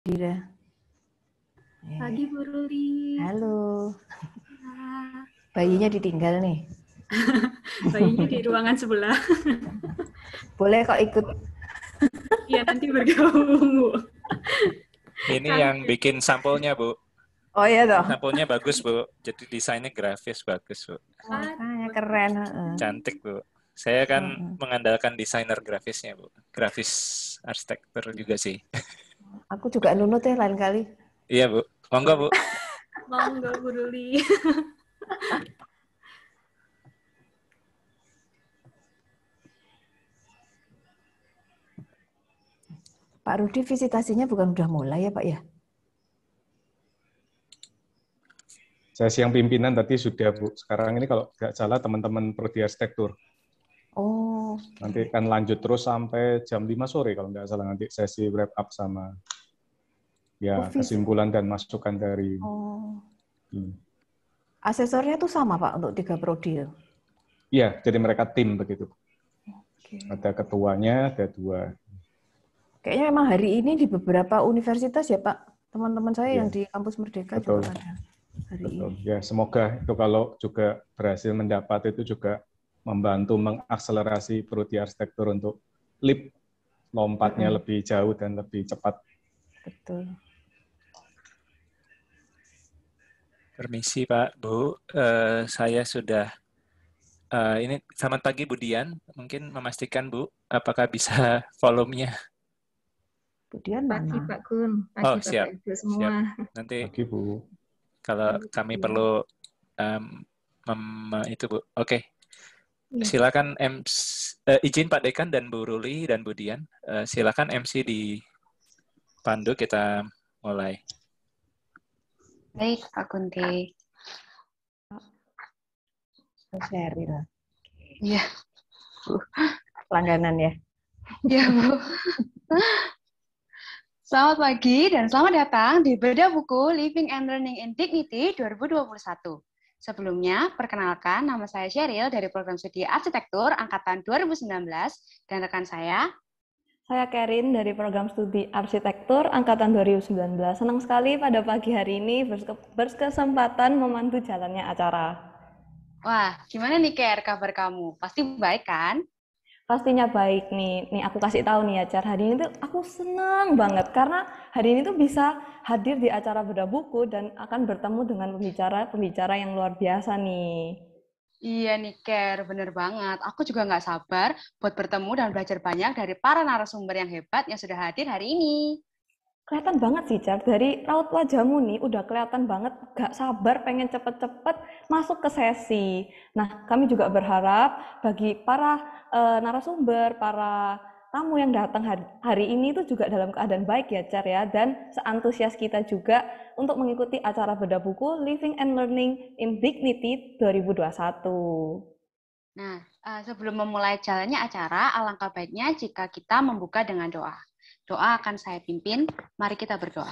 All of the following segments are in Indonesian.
Dira. Iya. Pagi Bu Ruli. Halo. Bayinya ditinggal nih. Bayinya di ruangan sebelah. Boleh kok ikut. Iya nanti bergabung Bu. Ini yang bikin sampulnya Bu. Oh iya dong. Sampulnya bagus Bu. Jadi desainnya grafis bagus Bu. Ah, keren. Cantik Bu. Saya kan mengandalkan desainer grafisnya Bu. Grafis arsitektur juga sih. Aku juga nunut ya lain kali. Iya, Bu. Monggo, Bu. Monggo, Bu Ruli. Pak Rudi visitasinya bukan udah mulai ya Pak ya? Saya siang pimpinan tadi sudah Bu. Sekarang ini kalau nggak salah teman-teman prodi arsitektur. Oh, Nanti akan lanjut terus sampai jam 5 sore kalau nggak salah nanti sesi wrap up sama ya Office. kesimpulan dan masukan dari. Oh. Hmm. Asesornya tuh sama Pak untuk tiga prodi. Ya? Iya, jadi mereka tim begitu. Okay. Ada ketuanya, ada dua. Kayaknya memang hari ini di beberapa universitas ya Pak, teman-teman saya yeah. yang iya. di kampus Merdeka Betul. juga ada hari Betul. ini. Ya, semoga itu kalau juga berhasil mendapat itu juga membantu mengakselerasi perut Arsitektur untuk lip lompatnya mm lebih jauh dan lebih cepat. Betul. Permisi Pak Bu, uh, saya sudah uh, ini selamat pagi Bu Dian. Mungkin memastikan Bu, apakah bisa volumenya? Bu Dian pagi Pak Gun, pagi oh, Bapak siap. Ibu semua. Siap. Nanti pagi Bu. Kalau pagi, kami Bu. perlu um, itu Bu, oke. Okay. Iya. Silakan MC, uh, eh, izin Pak Dekan dan Bu Ruli dan Bu Dian. Uh, silakan MC di Pandu kita mulai. Baik, Pak Kunti. Sheryl. Iya. Langganan ya. Iya, Bu. Selamat pagi dan selamat datang di Beda Buku Living and Learning in Dignity 2021. Sebelumnya, perkenalkan nama saya Sheryl dari program studi arsitektur angkatan 2019 dan rekan saya saya Karin dari program studi arsitektur angkatan 2019. Senang sekali pada pagi hari ini berke berkesempatan memandu jalannya acara. Wah, gimana nih Ker kabar kamu? Pasti baik kan? pastinya baik nih. Nih aku kasih tahu nih ya, Car. Hari ini tuh aku senang banget karena hari ini tuh bisa hadir di acara beda buku dan akan bertemu dengan pembicara-pembicara yang luar biasa nih. Iya nih, Ker. Bener banget. Aku juga nggak sabar buat bertemu dan belajar banyak dari para narasumber yang hebat yang sudah hadir hari ini kelihatan banget sih Jar dari raut wajahmu nih udah kelihatan banget gak sabar pengen cepet-cepet masuk ke sesi. Nah kami juga berharap bagi para e, narasumber, para tamu yang datang hari, hari ini itu juga dalam keadaan baik ya Jar ya dan seantusias kita juga untuk mengikuti acara beda buku Living and Learning in Dignity 2021. Nah, eh, sebelum memulai jalannya acara, alangkah baiknya jika kita membuka dengan doa. Doa akan saya pimpin. Mari kita berdoa.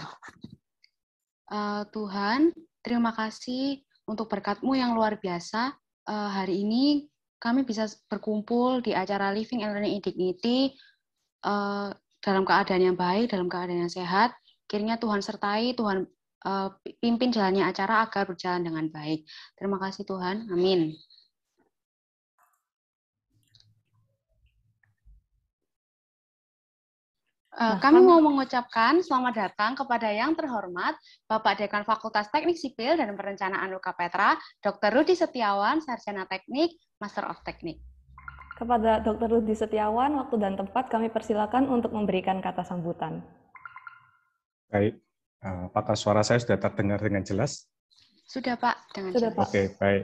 Uh, Tuhan, terima kasih untuk berkat-Mu yang luar biasa. Uh, hari ini kami bisa berkumpul di acara Living and Learning in Dignity uh, dalam keadaan yang baik, dalam keadaan yang sehat. Kiranya Tuhan sertai, Tuhan uh, pimpin jalannya acara agar berjalan dengan baik. Terima kasih Tuhan. Amin. Eh, nah, kami mau mengucapkan selamat datang kepada yang terhormat Bapak Dekan Fakultas Teknik Sipil dan Perencanaan Petra, Dr. Rudi Setiawan, Sarjana Teknik, Master of Teknik. Kepada Dr. Rudi Setiawan, waktu dan tempat kami persilakan untuk memberikan kata sambutan. Baik, eh, apakah suara saya sudah terdengar dengan jelas? Sudah Pak, dengan sudah, jelas. Oke, baik.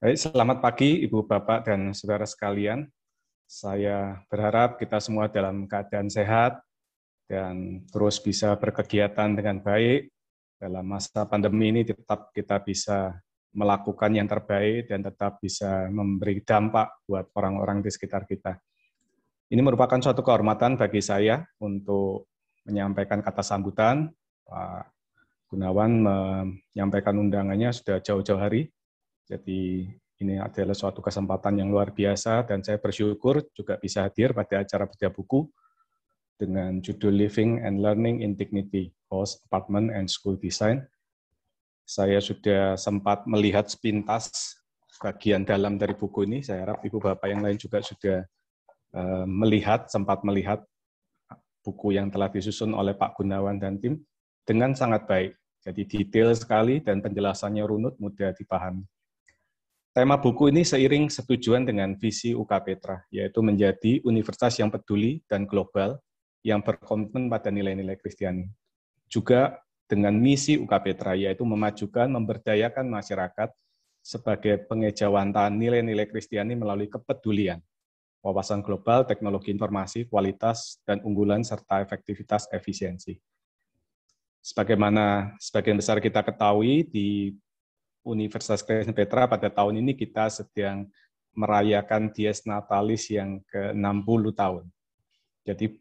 Baik, selamat pagi Ibu, Bapak, dan Saudara sekalian. Saya berharap kita semua dalam keadaan sehat, dan terus bisa berkegiatan dengan baik dalam masa pandemi ini tetap kita bisa melakukan yang terbaik dan tetap bisa memberi dampak buat orang-orang di sekitar kita. Ini merupakan suatu kehormatan bagi saya untuk menyampaikan kata sambutan. Pak Gunawan menyampaikan undangannya sudah jauh-jauh hari, jadi ini adalah suatu kesempatan yang luar biasa dan saya bersyukur juga bisa hadir pada acara bedah buku dengan judul Living and Learning in Dignity, House, Apartment, and School Design. Saya sudah sempat melihat sepintas bagian dalam dari buku ini. Saya harap Ibu Bapak yang lain juga sudah eh, melihat, sempat melihat buku yang telah disusun oleh Pak Gunawan dan tim dengan sangat baik. Jadi detail sekali dan penjelasannya runut, mudah dipahami. Tema buku ini seiring setujuan dengan visi UK Petra, yaitu menjadi universitas yang peduli dan global yang berkomitmen pada nilai-nilai Kristiani. Juga dengan misi UKP Petra yaitu memajukan, memberdayakan masyarakat sebagai pengejawantahan nilai-nilai Kristiani melalui kepedulian, wawasan global, teknologi informasi, kualitas, dan unggulan, serta efektivitas efisiensi. Sebagaimana sebagian besar kita ketahui, di Universitas Kristen Petra pada tahun ini kita sedang merayakan Dies Natalis yang ke-60 tahun. Jadi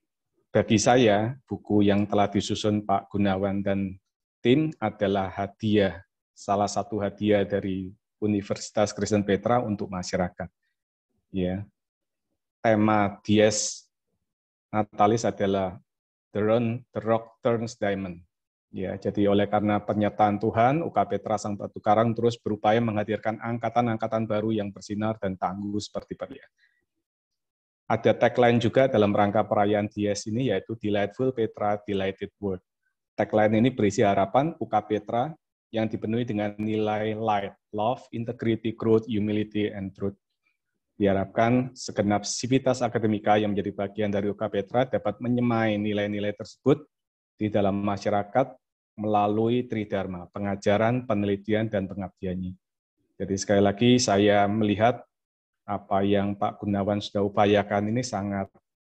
bagi saya, buku yang telah disusun Pak Gunawan dan tim adalah hadiah, salah satu hadiah dari Universitas Kristen Petra untuk masyarakat. Ya, tema Dies Natalis adalah The, Run, The Rock Turns Diamond. Ya, jadi oleh karena pernyataan Tuhan, UK Petra Sang Batu Karang terus berupaya menghadirkan angkatan-angkatan baru yang bersinar dan tangguh seperti berlian ada tagline juga dalam rangka perayaan DS ini yaitu Delightful Petra Delighted World. Tagline ini berisi harapan buka Petra yang dipenuhi dengan nilai light, love, integrity, growth, humility, and truth. Diharapkan segenap sivitas akademika yang menjadi bagian dari UK Petra dapat menyemai nilai-nilai tersebut di dalam masyarakat melalui tridharma, pengajaran, penelitian, dan pengabdiannya. Jadi sekali lagi saya melihat apa yang Pak Gunawan sudah upayakan ini sangat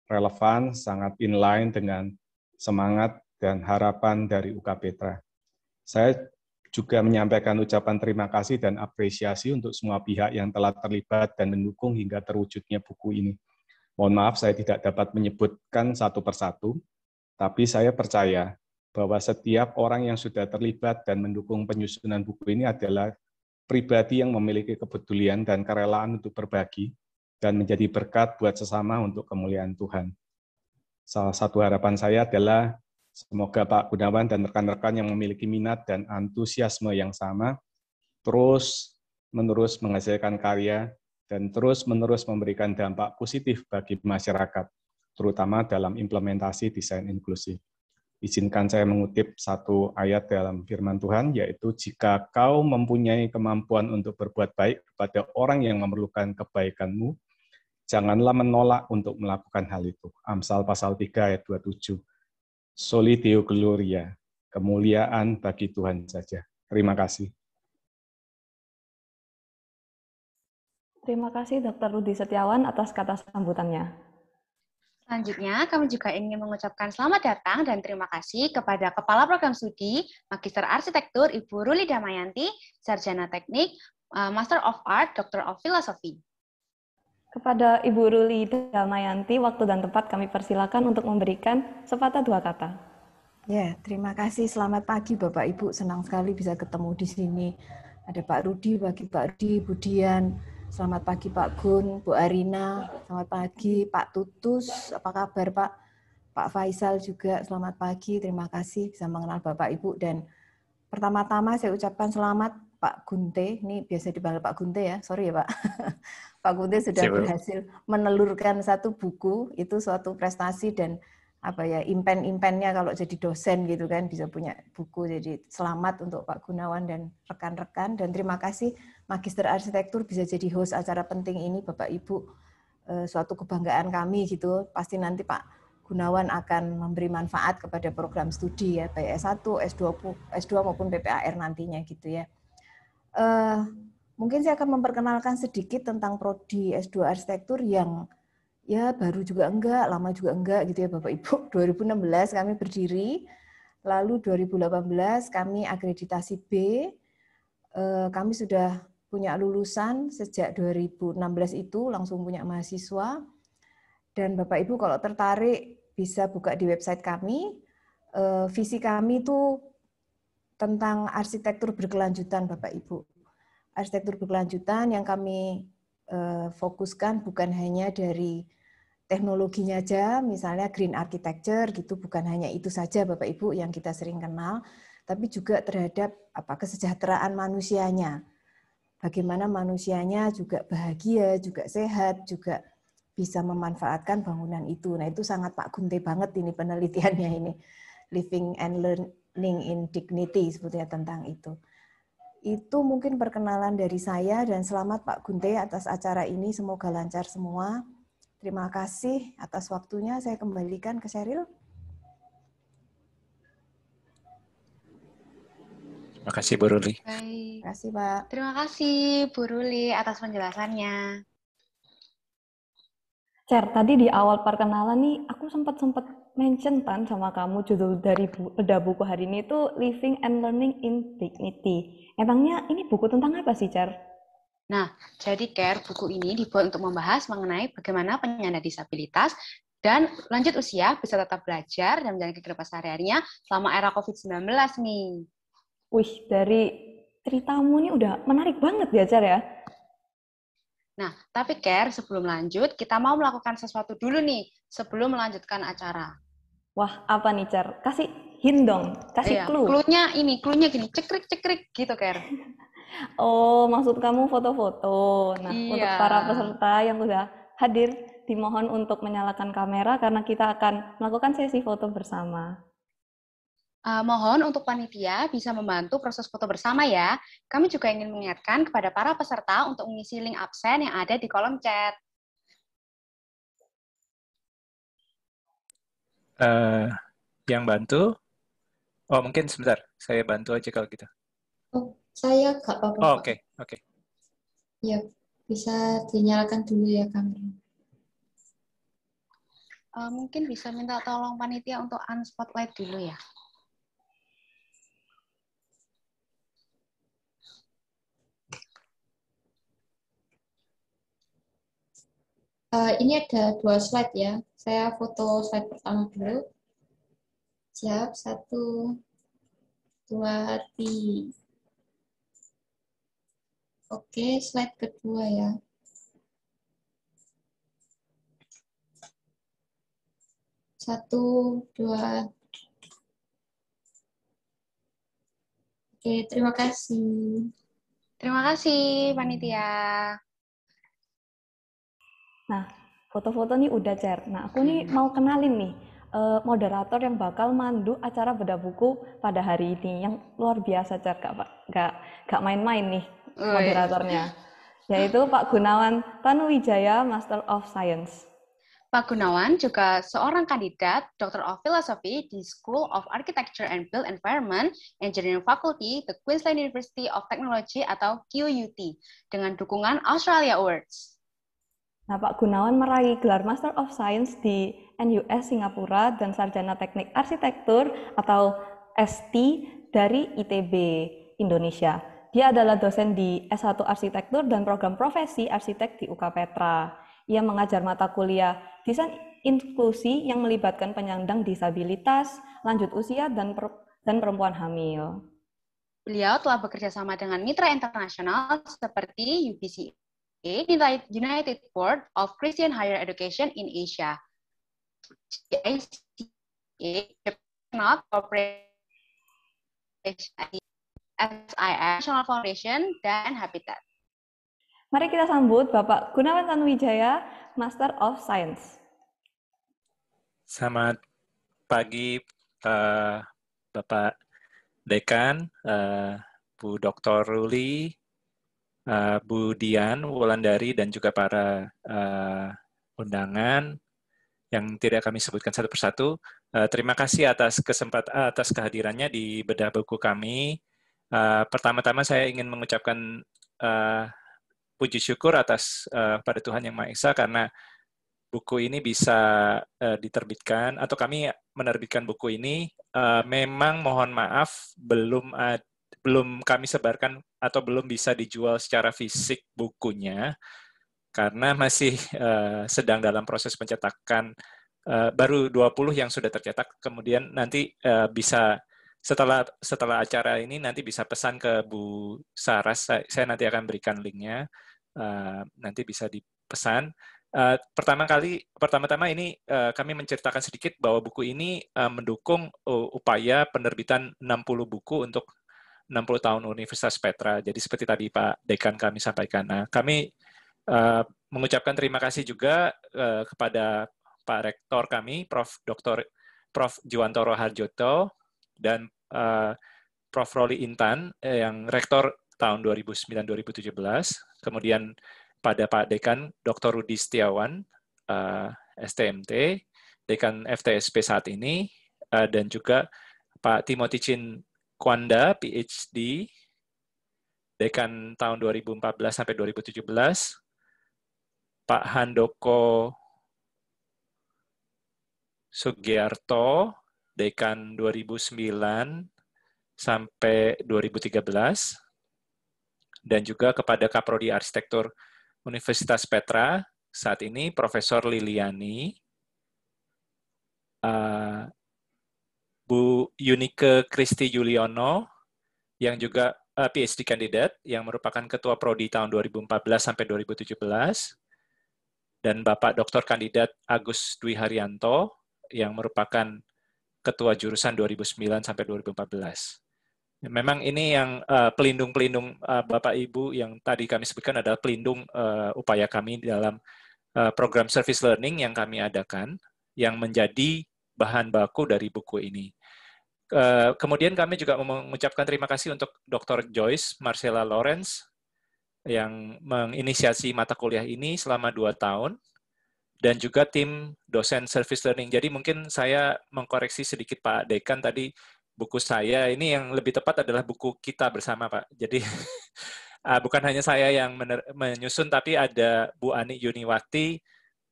relevan, sangat inline dengan semangat dan harapan dari UK Petra. Saya juga menyampaikan ucapan terima kasih dan apresiasi untuk semua pihak yang telah terlibat dan mendukung hingga terwujudnya buku ini. Mohon maaf saya tidak dapat menyebutkan satu persatu, tapi saya percaya bahwa setiap orang yang sudah terlibat dan mendukung penyusunan buku ini adalah pribadi yang memiliki kepedulian dan kerelaan untuk berbagi dan menjadi berkat buat sesama untuk kemuliaan Tuhan. Salah satu harapan saya adalah semoga Pak Gunawan dan rekan-rekan yang memiliki minat dan antusiasme yang sama terus menerus menghasilkan karya dan terus-menerus memberikan dampak positif bagi masyarakat, terutama dalam implementasi desain inklusif izinkan saya mengutip satu ayat dalam firman Tuhan, yaitu jika kau mempunyai kemampuan untuk berbuat baik kepada orang yang memerlukan kebaikanmu, janganlah menolak untuk melakukan hal itu. Amsal pasal 3 ayat 27. Soli Gloria, kemuliaan bagi Tuhan saja. Terima kasih. Terima kasih Dr. Rudi Setiawan atas kata sambutannya. Selanjutnya, kami juga ingin mengucapkan selamat datang dan terima kasih kepada Kepala Program Studi Magister Arsitektur Ibu Ruli Damayanti, Sarjana Teknik, eh, Master of Art, Doctor of Philosophy. Kepada Ibu Ruli Damayanti, waktu dan tempat kami persilakan untuk memberikan sepatah dua kata. Ya, terima kasih. Selamat pagi Bapak Ibu. Senang sekali bisa ketemu di sini. Ada Pak Rudi, bagi Pak Rudi, Budian, Selamat pagi Pak Gun, Bu Arina, selamat pagi Pak Tutus, apa kabar Pak? Pak Faisal juga, selamat pagi, terima kasih bisa mengenal Bapak Ibu dan pertama-tama saya ucapkan selamat Pak Gunte, ini biasa dipanggil Pak Gunte ya, sorry ya Pak. Pak Gunte sudah Siap. berhasil menelurkan satu buku, itu suatu prestasi dan apa ya impen-impennya kalau jadi dosen gitu kan bisa punya buku jadi selamat untuk Pak Gunawan dan rekan-rekan dan terima kasih magister arsitektur bisa jadi host acara penting ini Bapak Ibu eh, suatu kebanggaan kami gitu. Pasti nanti Pak Gunawan akan memberi manfaat kepada program studi ya baik S1, S2, S2 maupun PPAR nantinya gitu ya. Uh, mungkin saya akan memperkenalkan sedikit tentang prodi S2 arsitektur yang ya baru juga enggak, lama juga enggak gitu ya Bapak Ibu. 2016 kami berdiri, lalu 2018 kami akreditasi B, eh, kami sudah punya lulusan sejak 2016 itu langsung punya mahasiswa. Dan Bapak Ibu kalau tertarik bisa buka di website kami. Eh, visi kami itu tentang arsitektur berkelanjutan Bapak Ibu. Arsitektur berkelanjutan yang kami eh, fokuskan bukan hanya dari teknologinya aja, misalnya green architecture gitu, bukan hanya itu saja Bapak Ibu yang kita sering kenal, tapi juga terhadap apa kesejahteraan manusianya bagaimana manusianya juga bahagia, juga sehat, juga bisa memanfaatkan bangunan itu. Nah, itu sangat Pak Gunte banget ini penelitiannya ini. Living and Learning in Dignity sebetulnya tentang itu. Itu mungkin perkenalan dari saya dan selamat Pak Gunte atas acara ini. Semoga lancar semua. Terima kasih atas waktunya. Saya kembalikan ke Sheryl. Terima kasih Bu Ruli. Terima kasih Pak. Terima kasih Bu Ruli atas penjelasannya. Cer, tadi di awal perkenalan nih aku sempat sempat mention tan sama kamu judul dari bu, udah buku hari ini itu Living and Learning in Dignity. Emangnya ini buku tentang apa sih, Cer? Nah, jadi CARE buku ini dibuat untuk membahas mengenai bagaimana penyandang disabilitas dan lanjut usia bisa tetap belajar dan menjalani kehidupan sehari-harinya selama era COVID-19 nih. Wih, dari ceritamu ini udah menarik banget ya, Cer ya. Nah, tapi Care, sebelum lanjut, kita mau melakukan sesuatu dulu nih, sebelum melanjutkan acara. Wah, apa nih, Cer? Kasih hint dong, kasih iya, clue. clue ini, clue gini, cekrik-cekrik gitu, Care. oh, maksud kamu foto-foto. Nah, iya. untuk para peserta yang sudah hadir, dimohon untuk menyalakan kamera karena kita akan melakukan sesi foto bersama. Uh, mohon untuk panitia bisa membantu proses foto bersama ya. Kami juga ingin mengingatkan kepada para peserta untuk mengisi link absen yang ada di kolom chat. Uh, yang bantu? Oh, mungkin sebentar. Saya bantu aja kalau gitu. Oh, saya nggak apa-apa. Oh, oke. Okay. Oke. Okay. Ya, bisa dinyalakan dulu ya kami Uh, eh, mungkin bisa minta tolong panitia untuk unspotlight dulu ya. Eh, ini ada dua slide ya. Saya foto slide pertama dulu. Siap, satu, dua, tiga. Oke, slide kedua ya. Satu, dua. Oke, terima kasih. Terima kasih, Panitia. Nah, foto-foto nih udah cer. Nah, aku nih hmm. mau kenalin nih eh, moderator yang bakal mandu acara bedah buku pada hari ini yang luar biasa cer kak Pak. gak gak main-main nih oh, iya. moderatornya yaitu Pak Gunawan Tanuwijaya Master of Science. Pak Gunawan juga seorang kandidat Doctor of Philosophy di School of Architecture and Built Environment Engineering Faculty, The Queensland University of Technology atau QUT dengan dukungan Australia Awards. Nah, Pak Gunawan meraih gelar Master of Science di NUS Singapura dan Sarjana Teknik Arsitektur atau ST dari ITB Indonesia. Dia adalah dosen di S1 Arsitektur dan program profesi arsitek di UK Petra. Ia mengajar mata kuliah desain inklusi yang melibatkan penyandang disabilitas, lanjut usia, dan per dan perempuan hamil. Beliau telah bekerja sama dengan mitra internasional seperti UBCA, the United Board of Christian Higher Education in Asia. GICA, Japan Corporation, National Foundation, dan Habitat. Mari kita sambut Bapak Gunawan Tanwijaya, Master of Science. Selamat pagi uh, Bapak Dekan, uh, Bu Dr. Ruli, uh, Bu Dian Wulandari dan juga para uh, undangan yang tidak kami sebutkan satu persatu. Uh, terima kasih atas kesempatan atas kehadirannya di bedah buku kami. Uh, pertama-tama saya ingin mengucapkan uh, puji syukur atas uh, pada Tuhan yang Maha Esa karena buku ini bisa uh, diterbitkan atau kami menerbitkan buku ini uh, memang mohon maaf belum ada belum kami sebarkan atau belum bisa dijual secara fisik bukunya karena masih uh, sedang dalam proses pencetakan uh, baru 20 yang sudah tercetak kemudian nanti uh, bisa setelah setelah acara ini nanti bisa pesan ke Bu Saras saya, saya nanti akan berikan linknya uh, nanti bisa dipesan uh, pertama kali pertama-tama ini uh, kami menceritakan sedikit bahwa buku ini uh, mendukung upaya penerbitan 60 buku untuk 60 tahun Universitas Petra. Jadi seperti tadi Pak Dekan kami sampaikan. Nah, kami uh, mengucapkan terima kasih juga uh, kepada Pak Rektor kami, Prof. Dr. Prof. Juwantoro Harjoto dan uh, Prof. Roli Intan eh, yang Rektor tahun 2009-2017. Kemudian pada Pak Dekan Dr. Rudi Setiawan, uh, STMT, Dekan FTSP saat ini, uh, dan juga Pak Timothy Chin Kwanda, PhD, dekan tahun 2014 sampai 2017, Pak Handoko Sugiarto, dekan 2009 sampai 2013, dan juga kepada Kaprodi Arsitektur Universitas Petra, saat ini Profesor Liliani, ah, Bu Yunike Kristi Yuliono yang juga uh, eh, PhD kandidat yang merupakan ketua prodi tahun 2014 sampai 2017 dan Bapak Dr. Kandidat Agus Dwi Haryanto yang merupakan ketua jurusan 2009 sampai 2014. Memang ini yang eh, pelindung-pelindung uh, uh, Bapak Ibu yang tadi kami sebutkan adalah pelindung uh, upaya kami dalam uh, program service learning yang kami adakan yang menjadi bahan baku dari buku ini. Eh, kemudian kami juga mengucapkan terima kasih untuk Dr. Joyce Marcella Lawrence yang menginisiasi mata kuliah ini selama dua tahun dan juga tim dosen service learning. Jadi mungkin saya mengkoreksi sedikit Pak Dekan tadi buku saya ini yang lebih tepat adalah buku kita bersama Pak. Jadi ah, bukan hanya saya yang menyusun tapi ada Bu Ani Yuniwati,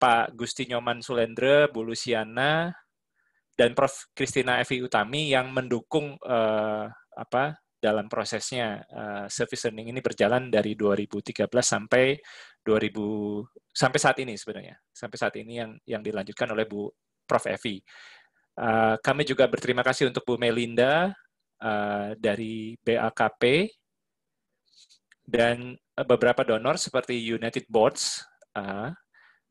Pak Gusti Nyoman Sulendre, Bu Luciana, dan Prof. Kristina Evi Utami yang mendukung uh, apa dalam prosesnya uh, service learning ini berjalan dari 2013 sampai 2000 sampai saat ini sebenarnya sampai saat ini yang yang dilanjutkan oleh Bu Prof Evi. Uh, kami juga berterima kasih untuk Bu Melinda uh, dari BAKP dan beberapa donor seperti United Boards uh,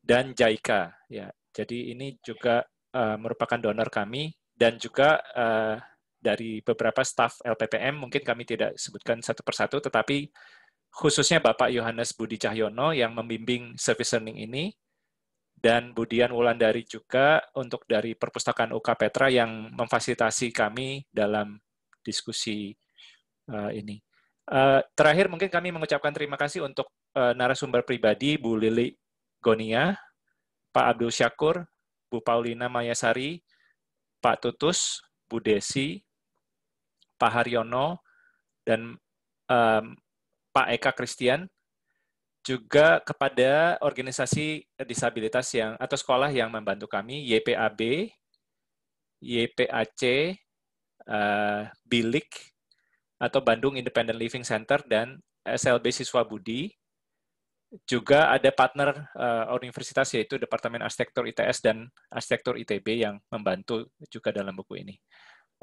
dan JICA ya. Jadi ini juga uh, merupakan donor kami dan juga uh, dari beberapa staf LPPM mungkin kami tidak sebutkan satu persatu tetapi khususnya Bapak Yohanes Budi Cahyono yang membimbing service learning ini dan Budian Wulandari juga untuk dari perpustakaan UK Petra yang memfasilitasi kami dalam diskusi uh, ini. Uh, terakhir mungkin kami mengucapkan terima kasih untuk uh, narasumber pribadi Bu Lili Gonia, Pak Abdul Syakur, Bu Paulina Mayasari, Pak Tutus, Bu Desi, Pak Haryono, dan um, Pak Eka Christian, juga kepada organisasi disabilitas yang atau sekolah yang membantu kami, YPAB, YPAC, uh, eh, Bilik, atau Bandung Independent Living Center, dan SLB Siswa Budi, juga ada partner uh, universitas yaitu Departemen Arsitektur ITS dan Arsitektur ITB yang membantu juga dalam buku ini.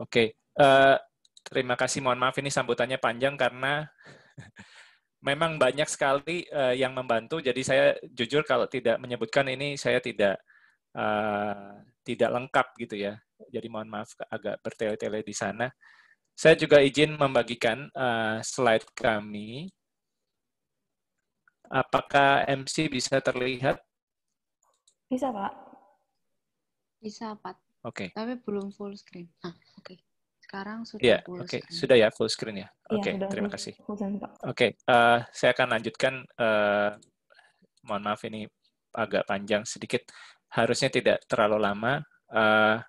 Oke, okay. uh, eh, terima kasih. Mohon maaf ini sambutannya panjang karena memang banyak sekali uh, yang membantu. Jadi saya jujur kalau tidak menyebutkan ini saya tidak uh, tidak lengkap gitu ya. Jadi mohon maaf agak bertele-tele di sana. Saya juga izin membagikan uh, slide kami. Apakah MC bisa terlihat? Bisa, Pak. Bisa, Pak. Oke. Okay. Tapi belum full screen. Ah, oke. Okay. Sekarang sudah yeah, full okay. screen. Sudah ya full screen ya. Iya, oke, okay, ya, terima kasih. Oke, okay, uh, eh, saya akan lanjutkan uh, mohon maaf ini agak panjang sedikit. Harusnya tidak terlalu lama. Uh,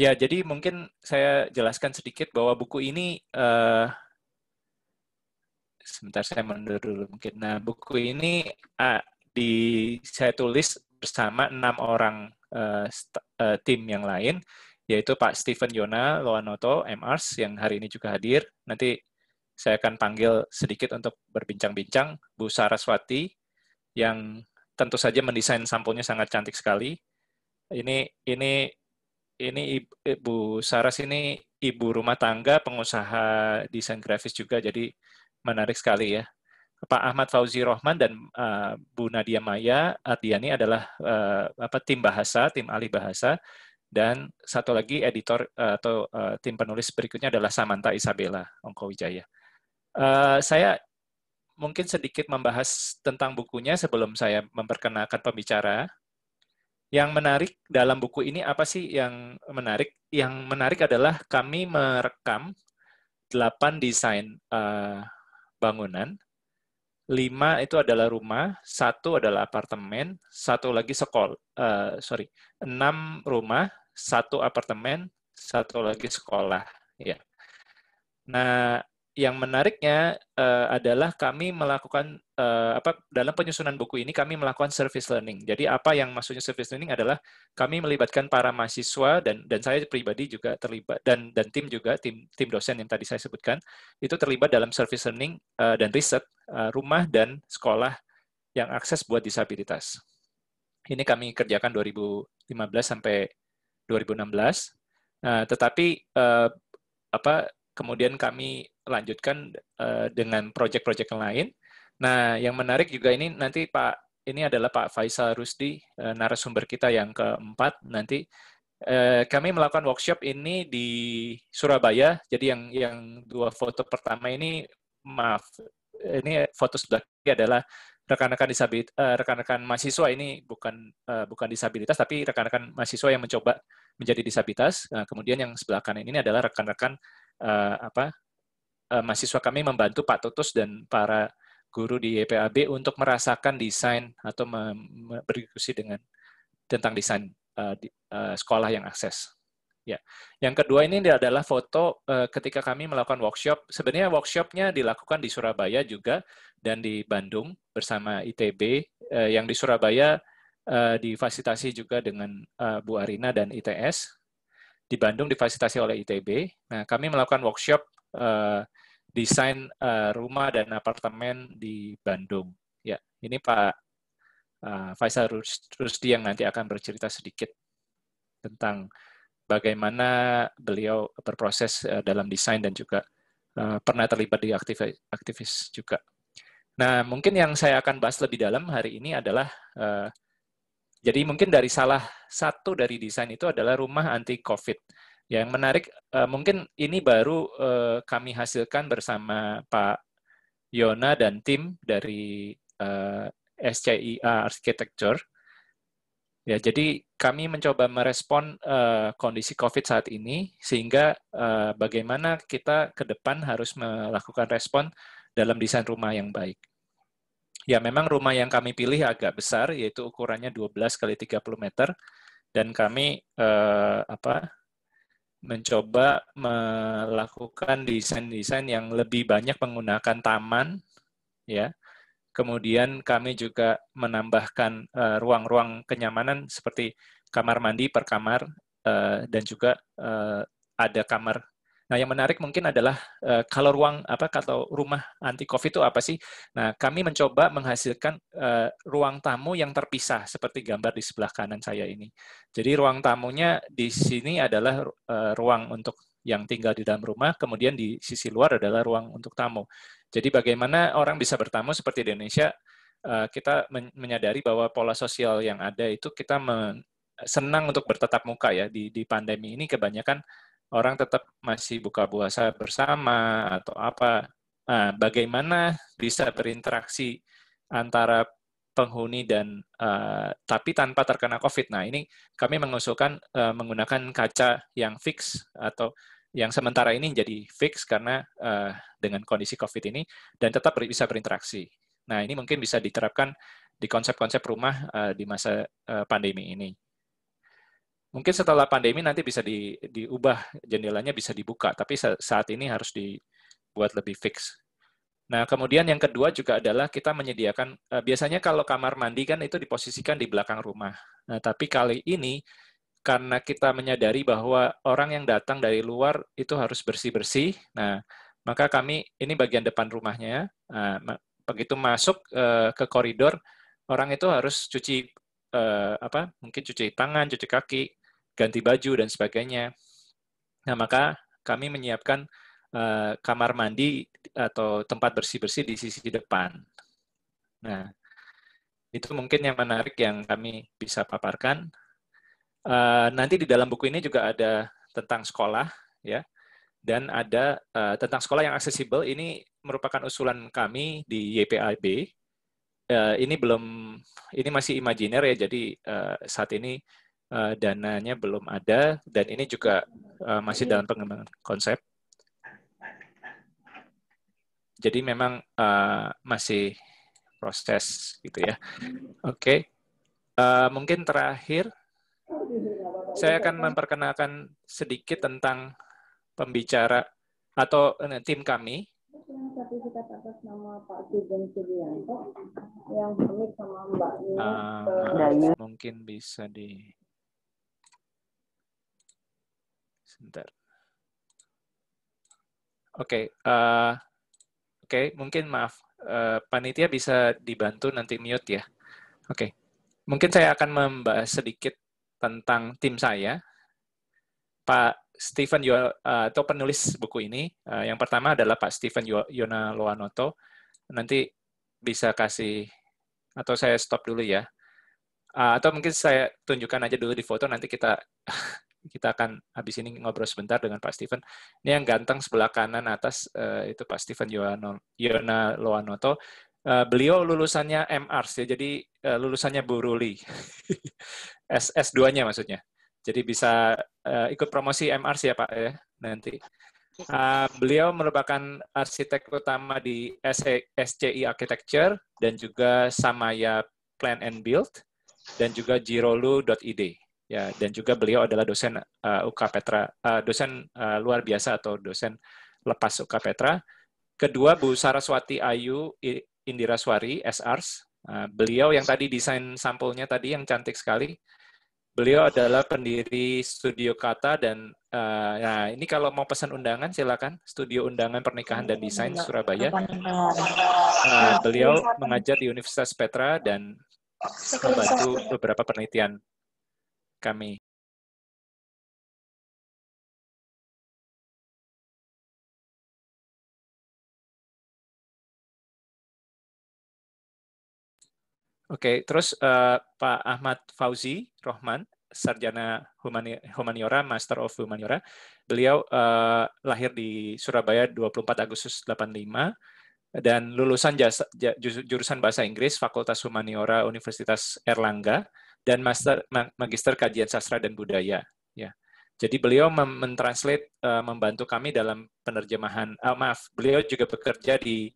ya, jadi mungkin saya jelaskan sedikit bahwa buku ini uh, sebentar saya mundur dulu mungkin. Nah, buku ini uh, di saya tulis bersama enam orang uh, uh, tim yang lain, yaitu Pak Steven Yona Loanoto, MRs, yang hari ini juga hadir. Nanti saya akan panggil sedikit untuk berbincang-bincang. Bu Saraswati, yang tentu saja mendesain sampulnya sangat cantik sekali. Ini ini ini eh, Bu Saras ini ibu rumah tangga, pengusaha desain grafis juga, jadi menarik sekali ya. Pak Ahmad Fauzi Rohman dan uh, Bu Nadia Maya Ardiani adalah uh, apa tim bahasa, tim ahli bahasa dan satu lagi editor uh, atau uh, tim penulis berikutnya adalah Samantha Isabella Ongkowijaya. Uh, saya mungkin sedikit membahas tentang bukunya sebelum saya memperkenalkan pembicara. Yang menarik dalam buku ini apa sih yang menarik? Yang menarik adalah kami merekam 8 desain uh, bangunan, lima itu adalah rumah, satu adalah apartemen, satu lagi sekol, uh, sorry, enam rumah, satu apartemen, satu lagi sekolah. Ya. Nah, yang menariknya uh, adalah kami melakukan uh, apa dalam penyusunan buku ini kami melakukan service learning. Jadi apa yang maksudnya service learning adalah kami melibatkan para mahasiswa dan dan saya pribadi juga terlibat dan dan tim juga tim tim dosen yang tadi saya sebutkan itu terlibat dalam service learning uh, dan riset uh, rumah dan sekolah yang akses buat disabilitas. Ini kami kerjakan 2015 sampai 2016. Uh, tetapi uh, apa kemudian kami lanjutkan uh, dengan proyek-proyek lain. Nah, yang menarik juga ini nanti Pak ini adalah Pak Faisal Rusdi uh, narasumber kita yang keempat nanti uh, kami melakukan workshop ini di Surabaya. Jadi yang yang dua foto pertama ini maaf ini foto sebelah kiri adalah rekan-rekan disabilitas rekan-rekan mahasiswa ini bukan bukan disabilitas tapi rekan-rekan mahasiswa yang mencoba menjadi disabilitas. Nah, kemudian yang sebelah kanan ini adalah rekan-rekan uh, apa uh, mahasiswa kami membantu Pak Tutus dan para guru di YPAB untuk merasakan desain atau berdiskusi dengan tentang desain uh, di, uh, sekolah yang akses. Ya, yang kedua ini adalah foto uh, ketika kami melakukan workshop. Sebenarnya workshopnya dilakukan di Surabaya juga dan di Bandung bersama ITB. Uh, yang di Surabaya uh, difasilitasi juga dengan uh, Bu Arina dan ITS di Bandung difasilitasi oleh ITB. Nah, kami melakukan workshop uh, desain uh, rumah dan apartemen di Bandung. Ya, ini Pak uh, Faisal Rusdi yang nanti akan bercerita sedikit tentang bagaimana beliau berproses uh, dalam desain dan juga uh, pernah terlibat di aktivis, aktivis juga. Nah, mungkin yang saya akan bahas lebih dalam hari ini adalah uh, jadi mungkin dari salah satu dari desain itu adalah rumah anti COVID. Yang menarik eh, mungkin ini baru eh, kami hasilkan bersama Pak Yona dan tim dari eh, SCIA Architecture. Ya, jadi kami mencoba merespon kondisi COVID saat ini, sehingga bagaimana kita ke depan harus melakukan respon dalam desain rumah yang baik. Ya, memang rumah yang kami pilih agak besar, yaitu ukurannya 12 kali 30 meter, dan kami eh, apa mencoba melakukan desain-desain yang lebih banyak menggunakan taman, ya. Kemudian kami juga menambahkan eh, ruang-ruang eh, kenyamanan seperti kamar mandi per kamar eh, dan juga eh, ada kamar Nah, yang menarik mungkin adalah uh, kalau ruang apa kalau rumah anti covid itu apa sih? Nah, kami mencoba menghasilkan uh, ruang tamu yang terpisah seperti gambar di sebelah kanan saya ini. Jadi ruang tamunya di sini adalah uh, ruang untuk yang tinggal di dalam rumah, kemudian di sisi luar adalah ruang untuk tamu. Jadi bagaimana orang bisa bertamu seperti di Indonesia? kita menyadari bahwa pola sosial yang ada itu kita senang untuk bertetap muka ya di pandemi ini kebanyakan orang tetap masih buka puasa bersama atau apa. Nah, bagaimana bisa berinteraksi antara penghuni dan uh, tapi tanpa terkena COVID. Nah, ini kami mengusulkan uh, menggunakan kaca yang fix atau yang sementara ini jadi fix karena uh, dengan kondisi COVID ini dan tetap bisa berinteraksi. Nah, ini mungkin bisa diterapkan di konsep-konsep rumah uh, di masa uh, pandemi ini. Mungkin setelah pandemi nanti bisa di, diubah jendelanya bisa dibuka, tapi saat ini harus dibuat lebih fix. Nah, kemudian yang kedua juga adalah kita menyediakan eh, biasanya kalau kamar mandi kan itu diposisikan di belakang rumah. Nah, tapi kali ini karena kita menyadari bahwa orang yang datang dari luar itu harus bersih-bersih. Nah, maka kami ini bagian depan rumahnya. Ya, nah, begitu masuk eh, ke koridor, orang itu harus cuci eh, apa? Mungkin cuci tangan, cuci kaki ganti baju dan sebagainya. Nah, maka kami menyiapkan uh, kamar mandi atau tempat bersih-bersih di sisi depan. Nah, itu mungkin yang menarik yang kami bisa paparkan. Uh, nanti di dalam buku ini juga ada tentang sekolah, ya, dan ada uh, tentang sekolah yang aksesibel. Ini merupakan usulan kami di YPIB. Uh, ini belum, ini masih imajiner ya, jadi uh, saat ini uh, dananya belum ada dan ini juga uh, masih dalam pengembangan konsep. Jadi memang uh, masih proses gitu ya. Oke, okay. uh, mungkin terakhir saya akan memperkenalkan sedikit tentang pembicara atau uh, tim kami sertifikat atas nama Pak Sugeng Sugianto yang pamit sama Mbak Uh, mungkin bisa di Sebentar. Oke, okay, uh, eh, oke, okay, mungkin maaf, uh, panitia bisa dibantu nanti mute ya. Oke, okay. mungkin saya akan membahas sedikit tentang tim saya. Pak Stephen uh, atau penulis buku ini, uh, yang pertama adalah Pak Stephen Yona Loanoto. Nanti bisa kasih atau saya stop dulu ya. Uh, atau mungkin saya tunjukkan aja dulu di foto, nanti kita kita akan habis ini ngobrol sebentar dengan Pak Steven. Ini yang ganteng sebelah kanan atas uh, itu Pak Steven Yona Loanoto. Uh, eh, beliau lulusannya MRs ya, jadi uh, lulusannya Bu Ruli. SS 2 nya maksudnya. Jadi bisa uh, ikut promosi MRs ya Pak ya nanti. Uh, beliau merupakan arsitek utama di SCI Architecture dan juga Samaya Plan and Build dan juga Jirolu.id ya dan juga beliau adalah dosen uh, eh, UK Petra uh, dosen uh, luar biasa atau dosen lepas UK Petra kedua Bu Saraswati Ayu Indira Swari SRs uh, beliau yang tadi desain sampulnya tadi yang cantik sekali beliau adalah pendiri studio kata dan uh, nah ini kalau mau pesan undangan silakan studio undangan pernikahan dan desain iya, Surabaya uh, beliau iya, mengajar di Universitas Petra dan membantu beberapa penelitian kami Oke, okay, terus uh, Pak Ahmad Fauzi Rohman, sarjana humani humaniora, Master of Humaniora. Beliau uh, lahir di Surabaya 24 Agustus 85 dan lulusan jasa, jurusan Bahasa Inggris Fakultas Humaniora Universitas Erlangga dan master magister kajian sastra dan budaya ya. Jadi beliau mentranslate uh, membantu kami dalam penerjemahan uh, maaf, beliau juga bekerja di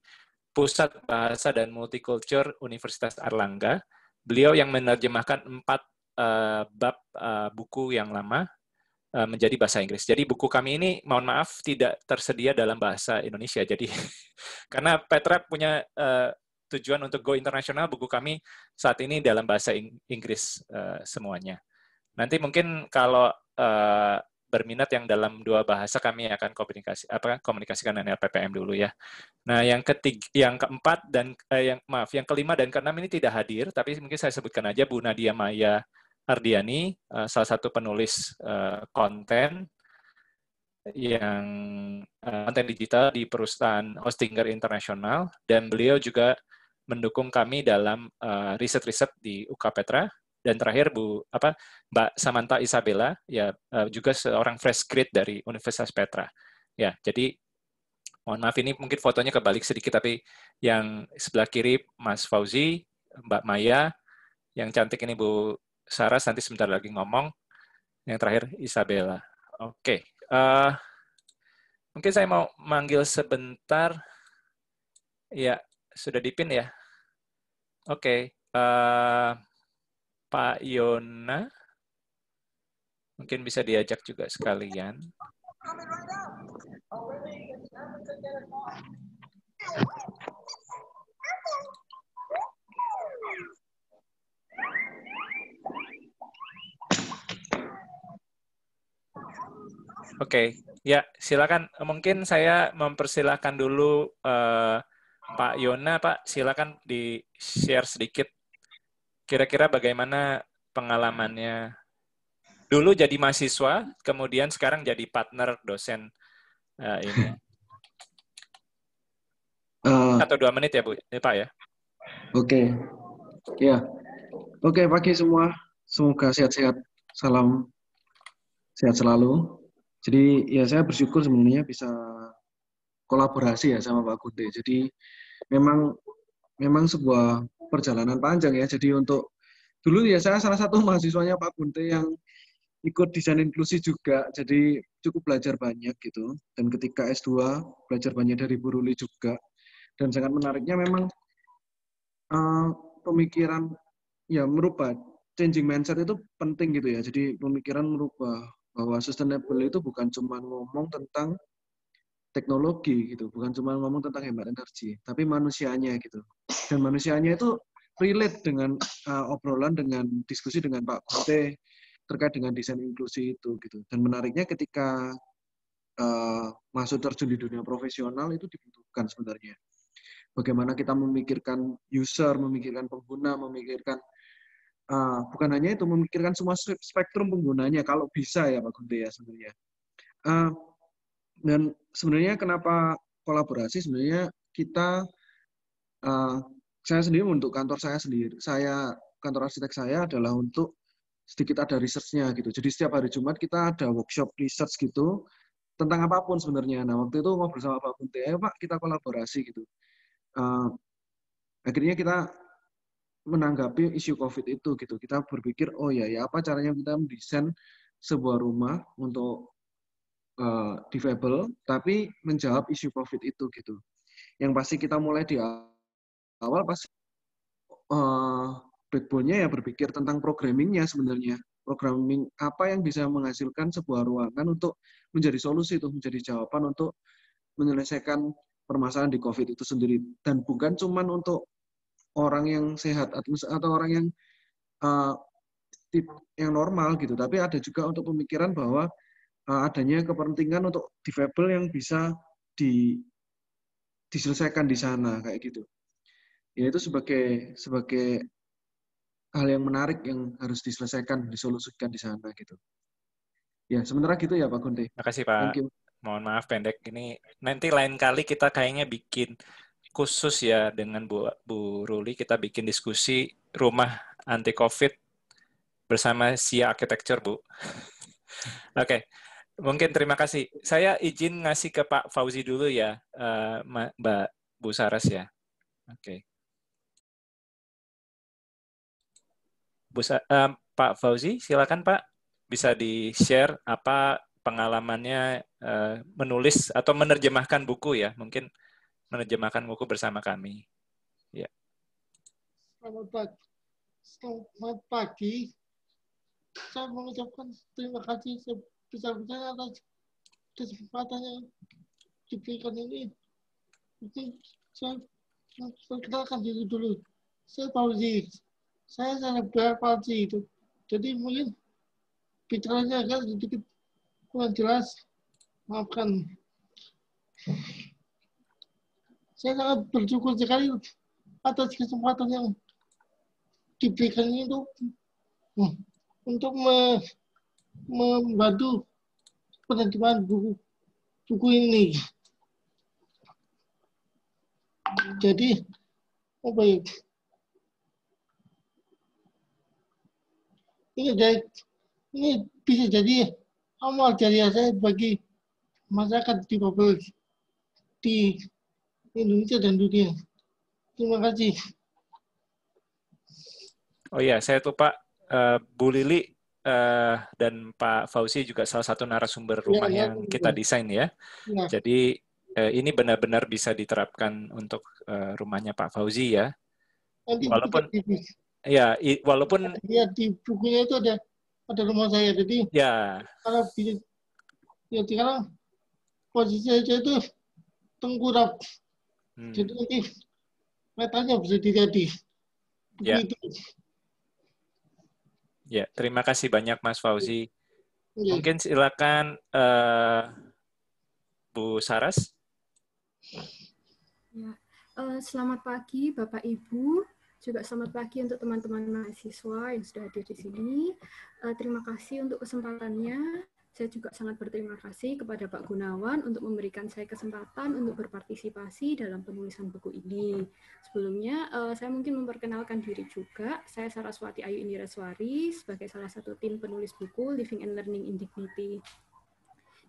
Pusat Bahasa dan multikultur Universitas Arlangga. Beliau yang menerjemahkan empat uh, bab uh, buku yang lama uh, menjadi bahasa Inggris. Jadi buku kami ini mohon maaf tidak tersedia dalam bahasa Indonesia. Jadi karena Petra punya uh, tujuan untuk go internasional buku kami saat ini dalam bahasa Inggris uh, semuanya. Nanti mungkin kalau uh, berminat yang dalam dua bahasa kami akan komunikasi apa komunikasikan dengan LPPM dulu ya. Nah, yang ketiga yang keempat dan eh, yang maaf, yang kelima dan keenam ini tidak hadir tapi mungkin saya sebutkan aja Bu Nadia Maya Ardiani, uh, salah satu penulis uh, konten yang uh, konten digital di perusahaan Hostinger International dan beliau juga mendukung kami dalam uh, riset-riset di UK Petra dan terakhir Bu apa Mbak Samantha Isabella ya uh, juga seorang fresh grad dari Universitas Petra. Ya, jadi mohon maaf ini mungkin fotonya kebalik sedikit tapi yang sebelah kiri Mas Fauzi, Mbak Maya, yang cantik ini Bu Sarah nanti sebentar lagi ngomong. Yang terakhir Isabella. Oke. Okay. Uh, eh, mungkin saya mau manggil sebentar. Ya, sudah dipin ya. Oke, okay. uh, eh, Pak Yona, mungkin bisa diajak juga sekalian. Oke, okay. ya silakan. Mungkin saya mempersilahkan dulu uh, Pak Yona, Pak, silakan di-share sedikit. Kira-kira bagaimana pengalamannya? Dulu jadi mahasiswa, kemudian sekarang jadi partner dosen uh, ini. Uh, eh. Atau dua menit ya, Bu, ya, Pak ya? Oke. Okay. Ya. Oke, okay, pagi semua. Semoga sehat-sehat. Salam sehat selalu. Jadi ya saya bersyukur sebenarnya bisa kolaborasi ya sama Pak Kunti. Jadi memang memang sebuah perjalanan panjang ya. Jadi untuk dulu ya saya salah satu mahasiswanya Pak Kunti yang ikut desain inklusi juga. Jadi cukup belajar banyak gitu. Dan ketika S2 belajar banyak dari Bu Ruli juga. Dan sangat menariknya memang uh, pemikiran ya merubah changing mindset itu penting gitu ya. Jadi pemikiran merubah bahwa sustainable itu bukan cuma ngomong tentang teknologi gitu bukan cuma ngomong tentang hemat energi tapi manusianya gitu dan manusianya itu relate dengan uh, obrolan dengan diskusi dengan Pak Kote terkait dengan desain inklusi itu gitu dan menariknya ketika uh, masuk terjun di dunia profesional itu dibutuhkan sebenarnya bagaimana kita memikirkan user memikirkan pengguna memikirkan uh, bukan hanya itu memikirkan semua spektrum penggunanya kalau bisa ya Pak Kote ya sebenarnya uh, dan sebenarnya kenapa kolaborasi sebenarnya kita uh, saya sendiri untuk kantor saya sendiri saya kantor arsitek saya adalah untuk sedikit ada researchnya gitu jadi setiap hari Jumat kita ada workshop research gitu tentang apapun sebenarnya nah waktu itu ngobrol sama Pak Kunti ayo Pak kita kolaborasi gitu uh, akhirnya kita menanggapi isu COVID itu gitu kita berpikir oh ya ya apa caranya kita mendesain sebuah rumah untuk uh, defable, tapi menjawab isu COVID itu gitu. Yang pasti kita mulai di awal pasti uh, eh, backbone-nya ya berpikir tentang programming-nya sebenarnya. Programming apa yang bisa menghasilkan sebuah ruangan untuk menjadi solusi itu menjadi jawaban untuk menyelesaikan permasalahan di COVID itu sendiri dan bukan cuman untuk orang yang sehat atau orang yang uh, yang normal gitu, tapi ada juga untuk pemikiran bahwa Eh, adanya kepentingan untuk difabel yang bisa di, diselesaikan di sana kayak gitu. Ya itu sebagai sebagai hal yang menarik yang harus diselesaikan, disolusikan di sana gitu. Ya, sementara gitu ya Pak Gunte. Terima kasih Pak. Mohon maaf pendek ini nanti lain kali kita kayaknya bikin khusus ya dengan Bu, Bu Ruli kita bikin diskusi rumah anti COVID bersama SIA Architecture, Bu. Oke, okay. Mungkin terima kasih. Saya izin ngasih ke Pak Fauzi dulu ya, eh, Mbak Bu Saras ya. Oke. Okay. uh, eh, Pak Fauzi, silakan Pak. Bisa di-share apa pengalamannya uh, menulis atau menerjemahkan buku ya. Mungkin menerjemahkan buku bersama kami. Ya. Selamat pagi. Selamat pagi. Saya mengucapkan terima kasih bisa bicara atas kesempatan yang diberikan ini. Mungkin saya perkenalkan diri dulu. Saya Fauzi. Saya sangat berharap Fauzi itu. Jadi mungkin bicaranya agak sedikit kurang jelas. Maafkan. Saya sangat bersyukur sekali atas kesempatan yang diberikan ini untuk untuk membantu penentuan buku buku ini. Jadi apa ya? Ini, jadi, ini bisa jadi amal jariah saya bagi masyarakat di Papua di Indonesia dan dunia. Terima kasih. Oh iya, saya tuh Pak, uh, Bu Lili uh, dan Pak Fauzi juga salah satu narasumber iya, rumah ya, yang iya, kita iya. desain ya. ya. Jadi uh, ini benar-benar bisa diterapkan untuk uh, rumahnya Pak Fauzi ya. walaupun ya i, walaupun ya di bukunya itu ada ada rumah saya jadi ya kalau di ya sekarang posisi saya itu tengkurap hmm. jadi nanti metanya bisa dijadi ya. Ya, terima kasih banyak Mas Fauzi. Iya. Mungkin silakan uh, Bu Saras. Ya. Uh, selamat pagi Bapak Ibu, juga selamat pagi untuk teman-teman mahasiswa yang sudah hadir di sini. Uh, terima kasih untuk kesempatannya. Saya juga sangat berterima kasih kepada Pak Gunawan untuk memberikan saya kesempatan untuk berpartisipasi dalam penulisan buku ini. Sebelumnya, eh, saya mungkin memperkenalkan diri juga. Saya Saraswati Ayu Indira sebagai salah satu tim penulis buku Living and Learning in Dignity.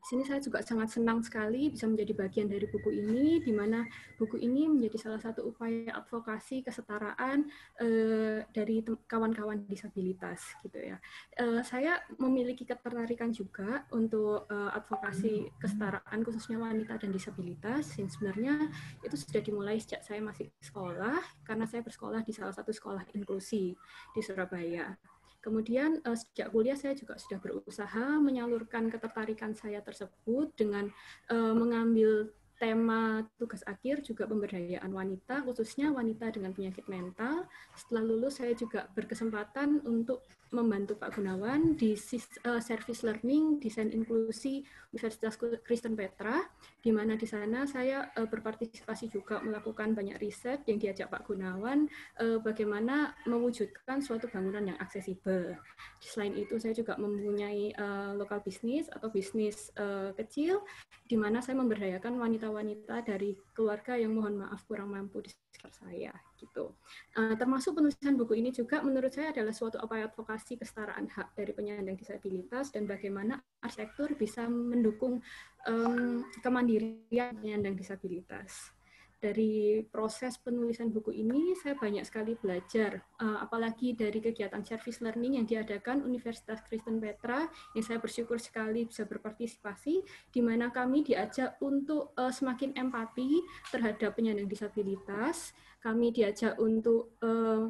Di sini saya juga sangat senang sekali bisa menjadi bagian dari buku ini, di mana buku ini menjadi salah satu upaya advokasi kesetaraan eh, dari kawan-kawan disabilitas, gitu ya. Eh, saya memiliki ketertarikan juga untuk eh, advokasi kesetaraan khususnya wanita dan disabilitas, yang sebenarnya itu sudah dimulai sejak saya masih sekolah, karena saya bersekolah di salah satu sekolah inklusi di Surabaya. Kemudian uh, sejak kuliah saya juga sudah berusaha menyalurkan ketertarikan saya tersebut dengan uh, mengambil tema tugas akhir juga pemberdayaan wanita, khususnya wanita dengan penyakit mental. Setelah lulus saya juga berkesempatan untuk membantu Pak Gunawan di eh, Service Learning Desain Inklusi Universitas Kristen Petra, di mana di sana saya eh, berpartisipasi juga melakukan banyak riset yang diajak Pak Gunawan eh, bagaimana mewujudkan suatu bangunan yang aksesibel. Selain itu, saya juga mempunyai lokal bisnis atau bisnis kecil, di mana saya memberdayakan wanita-wanita dari keluarga yang mohon maaf kurang mampu di besar saya gitu. Uh, termasuk penulisan buku ini juga menurut saya adalah suatu upaya advokasi kesetaraan hak dari penyandang disabilitas dan bagaimana arsitektur bisa mendukung um, kemandirian penyandang disabilitas dari proses penulisan buku ini saya banyak sekali belajar, eh, apalagi dari kegiatan service learning yang diadakan Universitas Kristen Petra yang saya bersyukur sekali bisa berpartisipasi, di mana kami diajak untuk eh, semakin empati terhadap penyandang disabilitas, kami diajak untuk eh,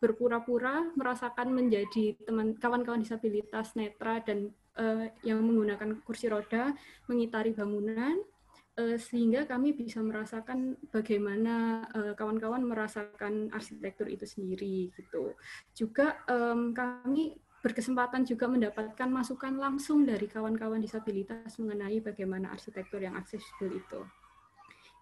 berpura-pura merasakan menjadi teman kawan-kawan disabilitas netra dan yang menggunakan kursi roda mengitari bangunan Eh, sehingga kami bisa merasakan bagaimana eh, kawan-kawan merasakan arsitektur itu sendiri gitu. Juga kami berkesempatan juga mendapatkan masukan langsung dari kawan-kawan disabilitas mengenai bagaimana arsitektur yang aksesibel itu.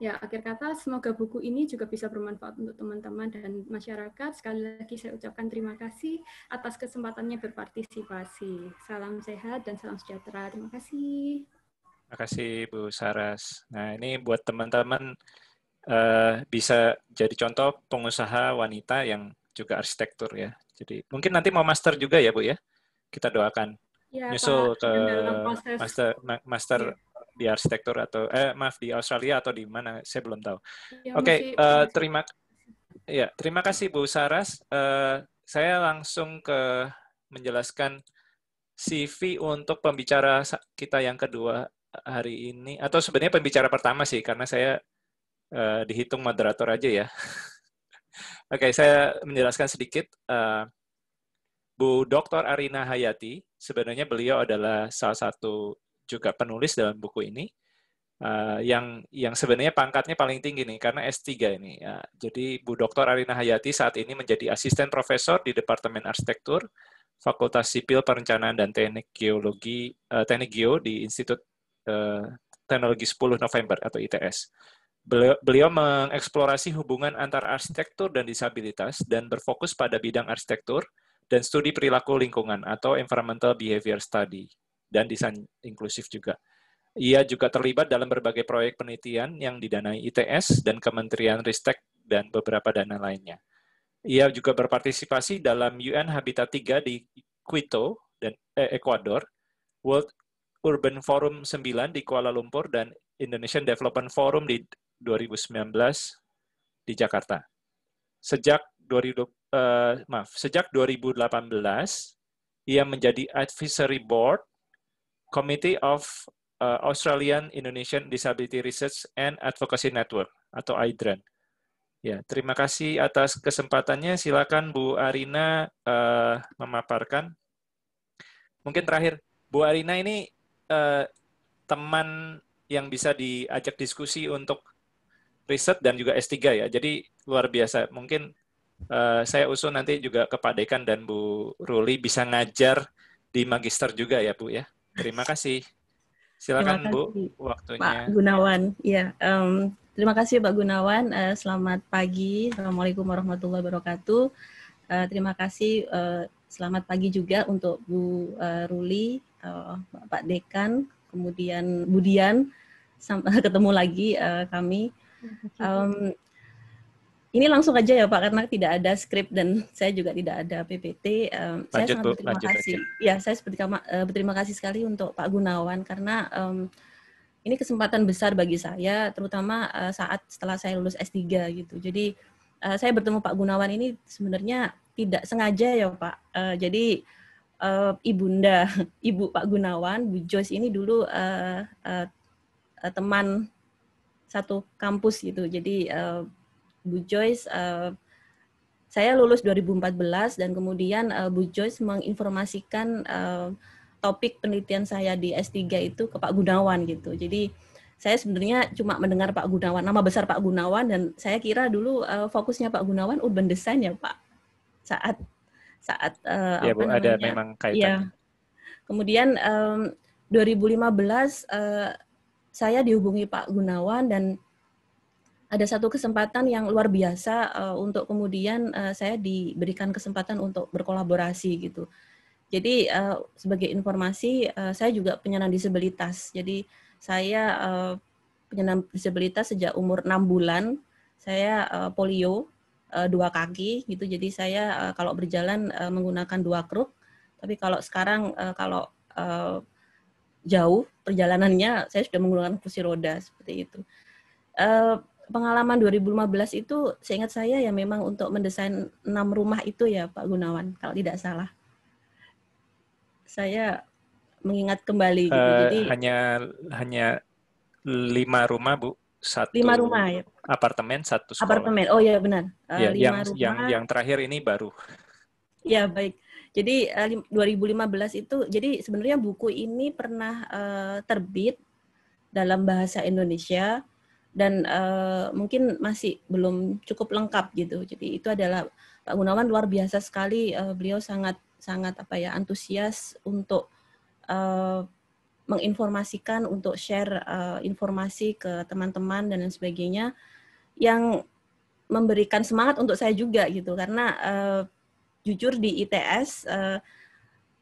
Ya, akhir kata semoga buku ini juga bisa bermanfaat untuk teman-teman dan masyarakat. Sekali lagi saya ucapkan terima kasih atas kesempatannya berpartisipasi. Salam sehat dan salam sejahtera. Terima kasih. Terima kasih Bu Saras. Nah ini buat teman-teman uh, bisa jadi contoh pengusaha wanita yang juga arsitektur ya. Jadi mungkin nanti mau master juga ya Bu ya. Kita doakan. Ya, Nyusul Pak, ke master master ya. di arsitektur atau eh maaf di Australia atau di mana saya belum tahu. Ya, Oke, okay, uh, eh, terima ya terima kasih Bu Saras. Uh, saya langsung ke menjelaskan CV untuk pembicara kita yang kedua hari ini atau sebenarnya pembicara pertama sih karena saya uh, dihitung moderator aja ya. Oke, okay, saya menjelaskan sedikit. Uh, Bu Dr. Arina Hayati, sebenarnya beliau adalah salah satu juga penulis dalam buku ini uh, yang yang sebenarnya pangkatnya paling tinggi nih karena S3 ini. Ya. Jadi Bu Dr. Arina Hayati saat ini menjadi asisten profesor di Departemen Arsitektur Fakultas Sipil Perencanaan dan Teknik Geologi uh, Teknik Geo di Institut Eh, teknologi 10 November atau ITS. Beliau, mengeksplorasi hubungan antara arsitektur dan disabilitas dan berfokus pada bidang arsitektur dan studi perilaku lingkungan atau environmental behavior study dan desain inklusif juga. Ia juga terlibat dalam berbagai proyek penelitian yang didanai ITS dan Kementerian Ristek dan beberapa dana lainnya. Ia juga berpartisipasi dalam UN Habitat 3 di Quito dan eh, Ecuador, World Urban Forum 9 di Kuala Lumpur dan Indonesian Development Forum di 2019 di Jakarta. Sejak 2000, uh, eh, maaf, sejak 2018 ia menjadi advisory board Committee of eh, Australian Indonesian Disability Research and Advocacy Network atau AIDRAN. E ya, terima kasih atas kesempatannya. Silakan Bu Arina uh, memaparkan. Mungkin terakhir, Bu Arina ini Eh, teman yang bisa diajak diskusi untuk riset dan juga S3 ya. Jadi luar biasa. Mungkin uh, saya usul nanti juga ke Pak Dekan dan Bu Ruli bisa ngajar di magister juga ya Bu ya. Terima kasih. Silakan terima kasih. Bu waktunya. Pak Gunawan, ya. Um, terima kasih Pak Gunawan. Uh, selamat pagi. Assalamualaikum warahmatullahi wabarakatuh. Uh, terima kasih. Uh, selamat pagi juga untuk Bu uh, Ruli uh, Bapak Dekan, kemudian Budian, ketemu lagi uh, kami. Um, ini langsung aja ya Pak karena tidak ada skrip dan saya juga tidak ada PPT. Um, lanjut, saya sangat berterima lanjut, kasih. Lanjut. Ya, saya seperti uh, berterima kasih sekali untuk Pak Gunawan karena um, ini kesempatan besar bagi saya terutama uh, saat setelah saya lulus S3 gitu. Jadi uh, saya bertemu Pak Gunawan ini sebenarnya tidak sengaja ya Pak. Uh, jadi uh, ibunda ibu Pak Gunawan Bu Joyce ini dulu uh, uh, uh, teman satu kampus gitu jadi uh, Bu Joyce uh, saya lulus 2014 dan kemudian uh, Bu Joyce menginformasikan uh, topik penelitian saya di S3 itu ke Pak Gunawan gitu jadi saya sebenarnya cuma mendengar Pak Gunawan, nama besar Pak Gunawan, dan saya kira dulu uh, fokusnya Pak Gunawan urban design ya Pak, saat saat uh, ya, Bu, namanya? ada memang iya. kaitan. Ya. Kemudian um, 2015 uh, saya dihubungi Pak Gunawan dan ada satu kesempatan yang luar biasa uh, untuk kemudian uh, saya diberikan kesempatan untuk berkolaborasi gitu. Jadi uh, sebagai informasi uh, saya juga penyandang disabilitas. Jadi saya uh, penyandang disabilitas sejak umur enam bulan. Saya uh, polio uh, dua kaki gitu. Jadi saya uh, kalau berjalan uh, menggunakan dua kruk. Tapi kalau sekarang uh, kalau uh, jauh perjalanannya saya sudah menggunakan kursi roda seperti itu. Uh, pengalaman 2015 itu seingat saya ya memang untuk mendesain enam rumah itu ya Pak Gunawan kalau tidak salah. Saya mengingat kembali uh, Jadi hanya hanya lima rumah Bu satu lima rumah ya. Apartemen satu sekolah. Apartemen. Oh iya, ya benar. Uh, ya, lima yang, rumah. yang yang terakhir ini baru. Ya baik. Jadi uh, eh, 2015 itu jadi sebenarnya buku ini pernah uh, terbit dalam bahasa Indonesia dan uh, mungkin masih belum cukup lengkap gitu. Jadi itu adalah Pak Gunawan luar biasa sekali uh, beliau sangat sangat apa ya antusias untuk uh, menginformasikan untuk share uh, informasi ke teman-teman dan lain sebagainya yang memberikan semangat untuk saya juga gitu karena uh, jujur di ITS uh, eh,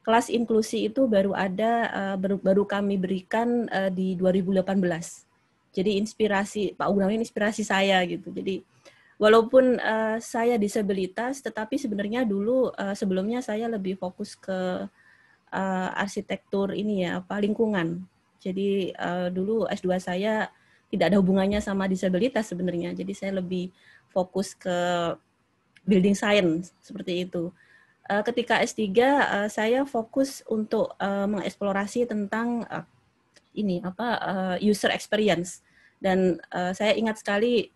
kelas inklusi itu baru ada uh, baru, baru kami berikan uh, di 2018 jadi inspirasi Pak Ugam ini inspirasi saya gitu jadi walaupun uh, saya disabilitas tetapi sebenarnya dulu uh, sebelumnya saya lebih fokus ke uh, arsitektur ini ya apa lingkungan. Jadi uh, dulu S2 saya tidak ada hubungannya sama disabilitas sebenarnya. Jadi saya lebih fokus ke building science seperti itu. Uh, ketika S3 uh, saya fokus untuk uh, mengeksplorasi tentang uh, ini apa uh, user experience dan uh, saya ingat sekali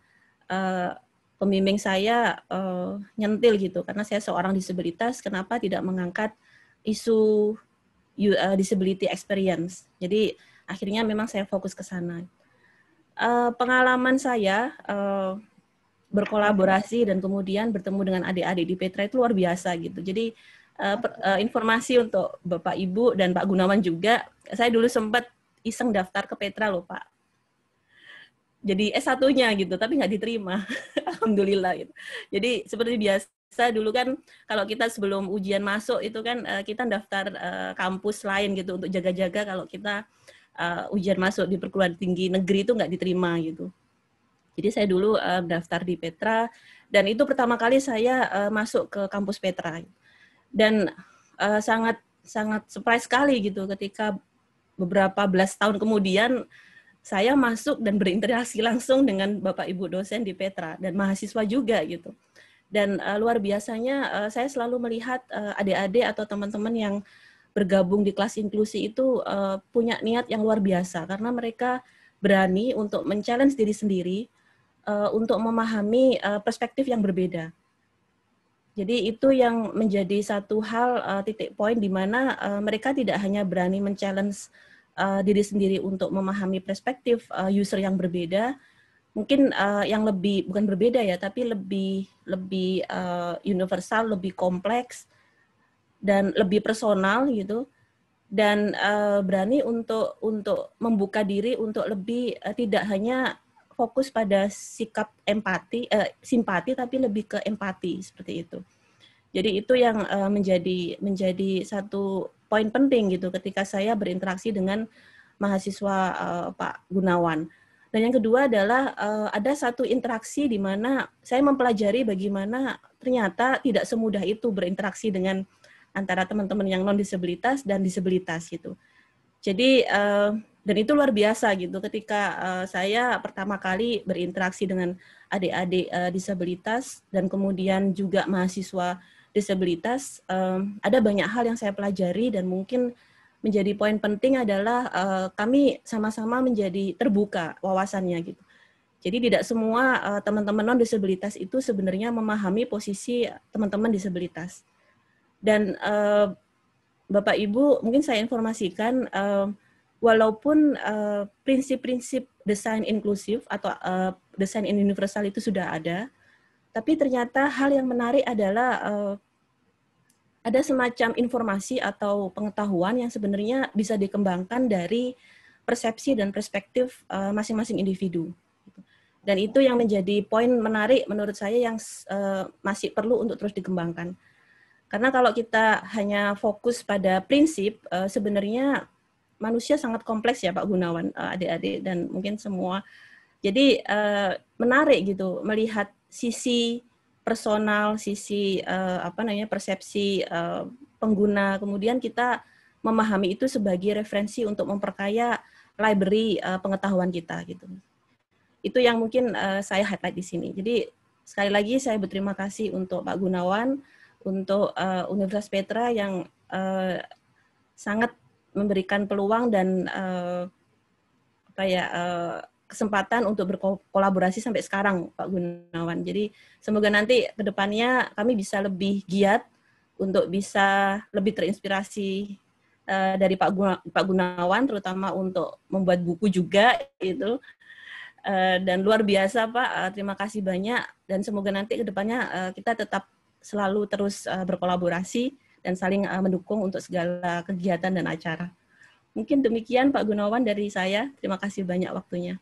uh, pembimbing saya uh, nyentil gitu karena saya seorang disabilitas kenapa tidak mengangkat isu uh, disability experience. Jadi akhirnya memang saya fokus ke sana. Uh, pengalaman saya uh, berkolaborasi dan kemudian bertemu dengan adik-adik di Petra itu luar biasa gitu. Jadi uh, uh, informasi untuk Bapak Ibu dan Pak Gunawan juga, saya dulu sempat iseng daftar ke Petra loh Pak. Jadi S1-nya gitu, tapi nggak diterima. Alhamdulillah gitu. Jadi seperti biasa bisa dulu kan kalau kita sebelum ujian masuk itu kan uh, kita daftar uh, kampus lain gitu untuk jaga-jaga kalau kita uh, ujian masuk di perguruan tinggi negeri itu nggak diterima gitu. Jadi saya dulu uh, daftar di Petra dan itu pertama kali saya uh, masuk ke kampus Petra dan uh, sangat sangat surprise sekali gitu ketika beberapa belas tahun kemudian saya masuk dan berinteraksi langsung dengan bapak ibu dosen di Petra dan mahasiswa juga gitu dan uh, luar biasanya uh, saya selalu melihat uh, adik-adik atau teman-teman yang bergabung di kelas inklusi itu uh, punya niat yang luar biasa karena mereka berani untuk men-challenge diri sendiri uh, untuk memahami uh, perspektif yang berbeda. Jadi itu yang menjadi satu hal uh, titik poin di mana uh, mereka tidak hanya berani men-challenge uh, diri sendiri untuk memahami perspektif uh, user yang berbeda, mungkin uh, yang lebih bukan berbeda ya tapi lebih lebih uh, universal lebih kompleks dan lebih personal gitu dan uh, berani untuk untuk membuka diri untuk lebih uh, tidak hanya fokus pada sikap empati uh, simpati tapi lebih ke empati seperti itu jadi itu yang uh, menjadi menjadi satu poin penting gitu ketika saya berinteraksi dengan mahasiswa uh, Pak Gunawan dan yang kedua adalah uh, ada satu interaksi di mana saya mempelajari bagaimana ternyata tidak semudah itu berinteraksi dengan antara teman-teman yang non disabilitas dan disabilitas gitu. Jadi uh, dan itu luar biasa gitu ketika uh, saya pertama kali berinteraksi dengan adik-adik uh, disabilitas dan kemudian juga mahasiswa disabilitas um, ada banyak hal yang saya pelajari dan mungkin menjadi poin penting adalah uh, kami sama-sama menjadi terbuka wawasannya gitu. Jadi tidak semua uh, teman-teman non disabilitas itu sebenarnya memahami posisi teman-teman disabilitas. Dan uh, Bapak Ibu, mungkin saya informasikan uh, walaupun uh, prinsip-prinsip desain inklusif atau uh, desain universal itu sudah ada, tapi ternyata hal yang menarik adalah uh, ada semacam informasi atau pengetahuan yang sebenarnya bisa dikembangkan dari persepsi dan perspektif eh, masing-masing uh, individu. Dan itu yang menjadi poin menarik menurut saya yang uh, masih perlu untuk terus dikembangkan. Karena kalau kita hanya fokus pada prinsip, uh, sebenarnya manusia sangat kompleks ya Pak Gunawan, uh, adik-adik dan mungkin semua. Jadi uh, menarik gitu melihat sisi personal, sisi uh, apa namanya persepsi uh, pengguna. Kemudian kita memahami itu sebagai referensi untuk memperkaya library uh, pengetahuan kita gitu. Itu yang mungkin uh, saya highlight di sini. Jadi sekali lagi saya berterima kasih untuk Pak Gunawan, untuk uh, Universitas Petra yang uh, sangat memberikan peluang dan uh, apa ya uh, kesempatan untuk berkolaborasi sampai sekarang Pak Gunawan. Jadi semoga nanti ke depannya kami bisa lebih giat untuk bisa lebih terinspirasi eh, dari Pak, Gunawan terutama untuk membuat buku juga itu. Eh, dan luar biasa Pak, eh, terima kasih banyak dan semoga nanti ke depannya kita tetap selalu terus berkolaborasi dan saling mendukung untuk segala kegiatan dan acara. Mungkin demikian Pak Gunawan dari saya. Terima kasih banyak waktunya.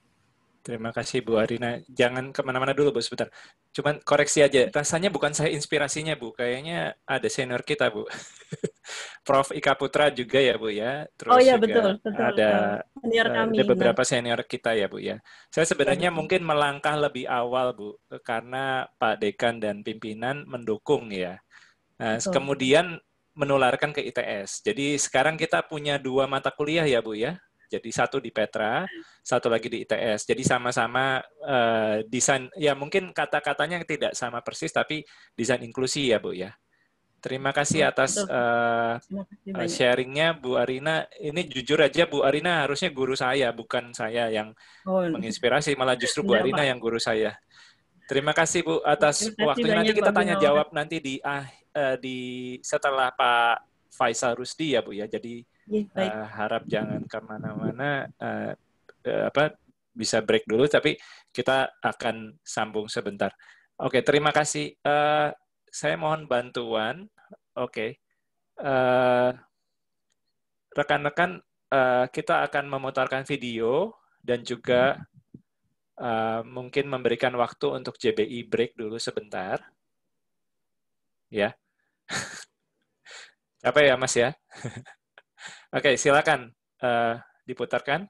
Terima kasih Bu Arina. Jangan kemana-mana dulu Bu sebentar. Cuman koreksi aja. Rasanya bukan saya inspirasinya Bu. Kayaknya ada senior kita Bu. Prof Ika Putra juga ya Bu ya. Terus oh iya betul, betul. Ada senior eh, kami. Ada beberapa senior kita ya Bu ya. Saya sebenarnya iya, mungkin melangkah lebih awal Bu karena Pak Dekan dan pimpinan mendukung ya. Nah, betul. kemudian menularkan ke ITS. Jadi sekarang kita punya dua mata kuliah ya Bu ya jadi satu di Petra, satu lagi di ITS. Jadi sama-sama uh, desain ya mungkin kata-katanya tidak sama persis tapi desain inklusi ya Bu ya. Terima kasih atas uh, sharingnya Bu Arina. Ini jujur aja Bu Arina harusnya guru saya, bukan saya yang oh, iya. menginspirasi, malah justru Bu iya, Arina yang guru saya. Terima kasih Bu atas kasih waktunya. Nanti kita tanya jawab nanti di ah, uh, di setelah Pak Faisal Rusdi ya Bu ya. Jadi Yeah, iya, baik. Uh, harap jangan kemana-mana. Uh, uh, apa bisa break dulu, tapi kita akan sambung sebentar. Oke, okay, terima kasih. Uh, saya mohon bantuan. Oke, okay. uh, rekan-rekan, uh, kita akan memutarkan video dan juga uh, mungkin memberikan waktu untuk JBI break dulu sebentar. Ya, apa ya, Mas ya? Oke, okay, silakan uh, diputarkan.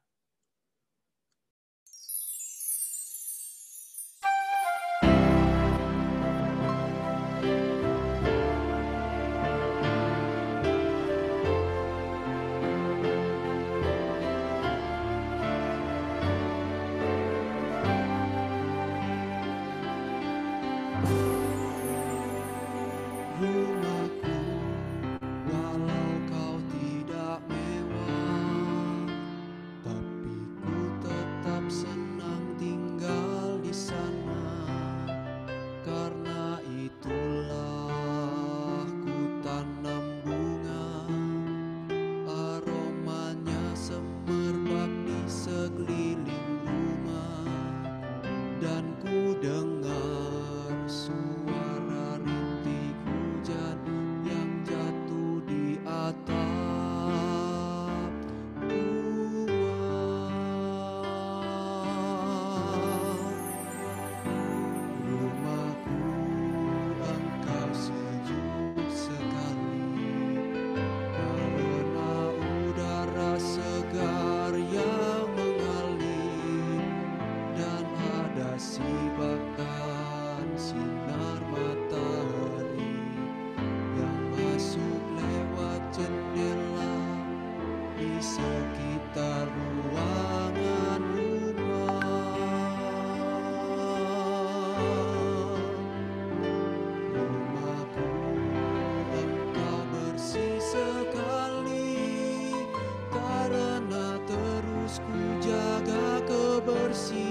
see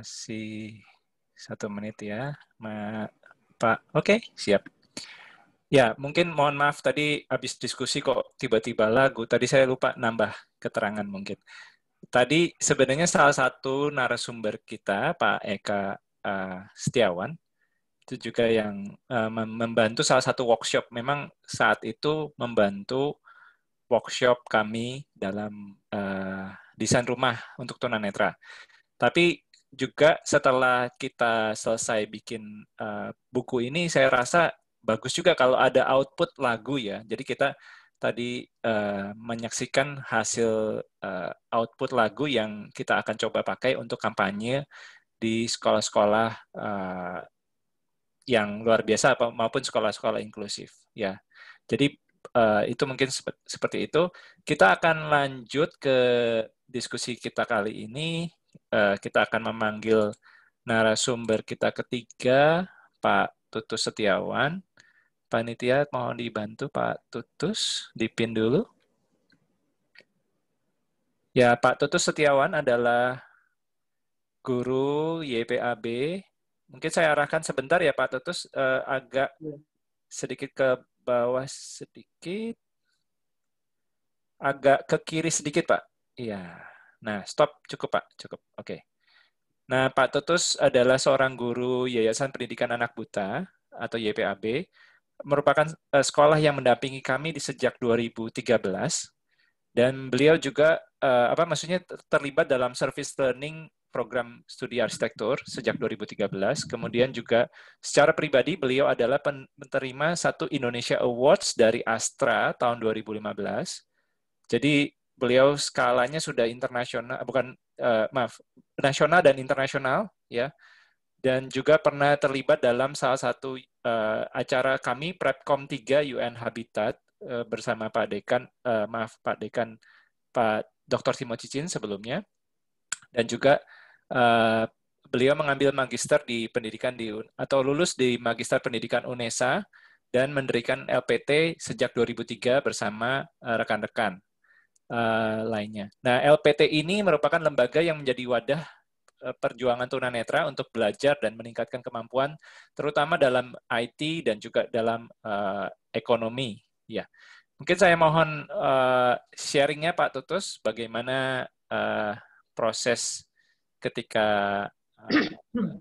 kasih satu menit ya, Ma, Pak. Oke, okay, siap. Ya, mungkin mohon maaf tadi habis diskusi kok tiba-tiba lagu. Tadi saya lupa nambah keterangan mungkin. Tadi sebenarnya salah satu narasumber kita, Pak Eka uh, Setiawan, itu juga yang uh, membantu salah satu workshop. Memang saat itu membantu workshop kami dalam uh, desain rumah untuk tunanetra. Tapi juga setelah kita selesai bikin uh, buku ini saya rasa bagus juga kalau ada output lagu ya. Jadi kita tadi uh, menyaksikan hasil uh, output lagu yang kita akan coba pakai untuk kampanye di sekolah-sekolah uh, yang luar biasa maupun sekolah-sekolah inklusif ya. Jadi uh, itu mungkin seperti itu. Kita akan lanjut ke diskusi kita kali ini Eh, kita akan memanggil narasumber kita ketiga, Pak Tutus Setiawan. Panitia mohon dibantu Pak Tutus, dipin dulu. Ya, Pak Tutus Setiawan adalah guru YPAB. Mungkin saya arahkan sebentar ya Pak Tutus, eh, agak iya. sedikit ke bawah sedikit, agak ke kiri sedikit Pak. Iya. Nah, stop. Cukup, Pak. Cukup. Oke. Okay. Nah, Pak Tutus adalah seorang guru Yayasan Pendidikan Anak Buta atau YPAB, merupakan eh, sekolah yang mendampingi kami di sejak 2013 dan beliau juga uh, apa maksudnya terlibat dalam service learning program studi arsitektur sejak 2013. Kemudian juga secara pribadi beliau adalah penerima satu Indonesia Awards dari Astra tahun 2015. Jadi beliau skalanya sudah internasional eh, bukan uh, maaf nasional dan internasional ya dan juga pernah terlibat dalam salah satu uh, acara kami Prepcom 3 UN Habitat uh, bersama Pak Dekan uh, maaf Pak Dekan Pak Dr. Simo Cicin sebelumnya dan juga uh, beliau mengambil magister di pendidikan di atau lulus di magister pendidikan UNESA dan mendirikan LPT sejak 2003 bersama rekan-rekan. Uh, Eh, lainnya. Nah, LPT ini merupakan lembaga yang menjadi wadah eh, perjuangan tunanetra untuk belajar dan meningkatkan kemampuan, terutama dalam IT dan juga dalam uh, ekonomi. Ya, mungkin saya mohon uh, sharingnya Pak Tutus, bagaimana uh, proses ketika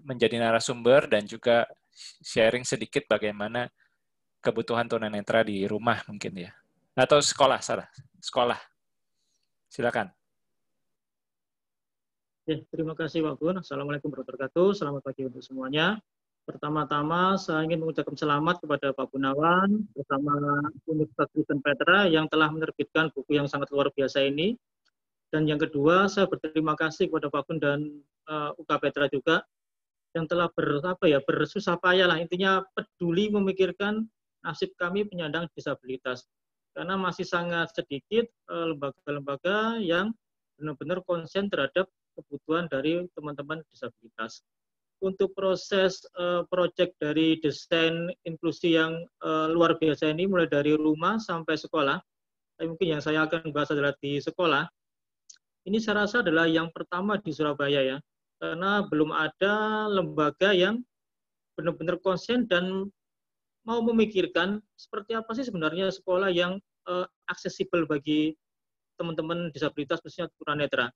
menjadi narasumber dan juga sharing sedikit bagaimana kebutuhan tunanetra di rumah mungkin ya atau sekolah salah sekolah Silakan. Ya, terima kasih Pak Gun. Assalamualaikum warahmatullahi wabarakatuh. Selamat pagi untuk semuanya. Pertama-tama saya ingin mengucapkan selamat kepada Pak Gunawan bersama Universitas Kristen Petra yang telah menerbitkan buku yang sangat luar biasa ini. Dan yang kedua, saya berterima kasih kepada Pak Gun dan uh, eh, UK Petra juga yang telah ber, apa ya, bersusah payah lah intinya peduli memikirkan nasib kami penyandang disabilitas karena masih sangat sedikit eh, lembaga-lembaga yang benar-benar konsen terhadap kebutuhan dari teman-teman disabilitas. Untuk proses uh, eh, proyek dari desain inklusi yang uh, luar biasa ini, mulai dari rumah sampai sekolah, tapi mungkin yang saya akan bahas adalah di sekolah. Ini saya rasa adalah yang pertama di Surabaya ya, karena belum ada lembaga yang benar-benar konsen dan mau memikirkan seperti apa sih sebenarnya sekolah yang uh, aksesibel bagi teman-teman disabilitas khususnya netra.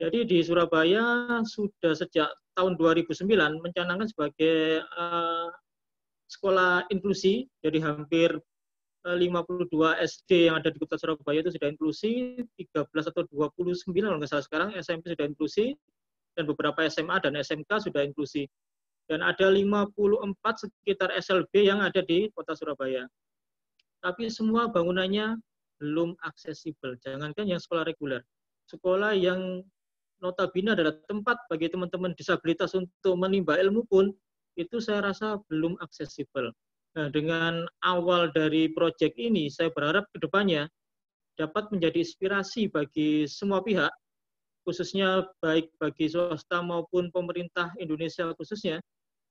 Jadi di Surabaya sudah sejak tahun 2009 mencanangkan sebagai uh, sekolah inklusi, jadi hampir 52 eh, SD yang ada di Kota Surabaya itu sudah inklusi, 13 atau 29 kalau nggak salah sekarang SMP sudah inklusi, dan beberapa SMA dan SMK sudah inklusi. Dan ada 54 sekitar SLB yang ada di Kota Surabaya tapi semua bangunannya belum aksesibel. Jangankan yang sekolah reguler. Sekolah yang notabene adalah tempat bagi teman-teman disabilitas untuk menimba ilmu pun, itu saya rasa belum aksesibel. Nah, dengan awal dari proyek ini, saya berharap ke depannya dapat menjadi inspirasi bagi semua pihak, khususnya baik bagi swasta maupun pemerintah Indonesia khususnya,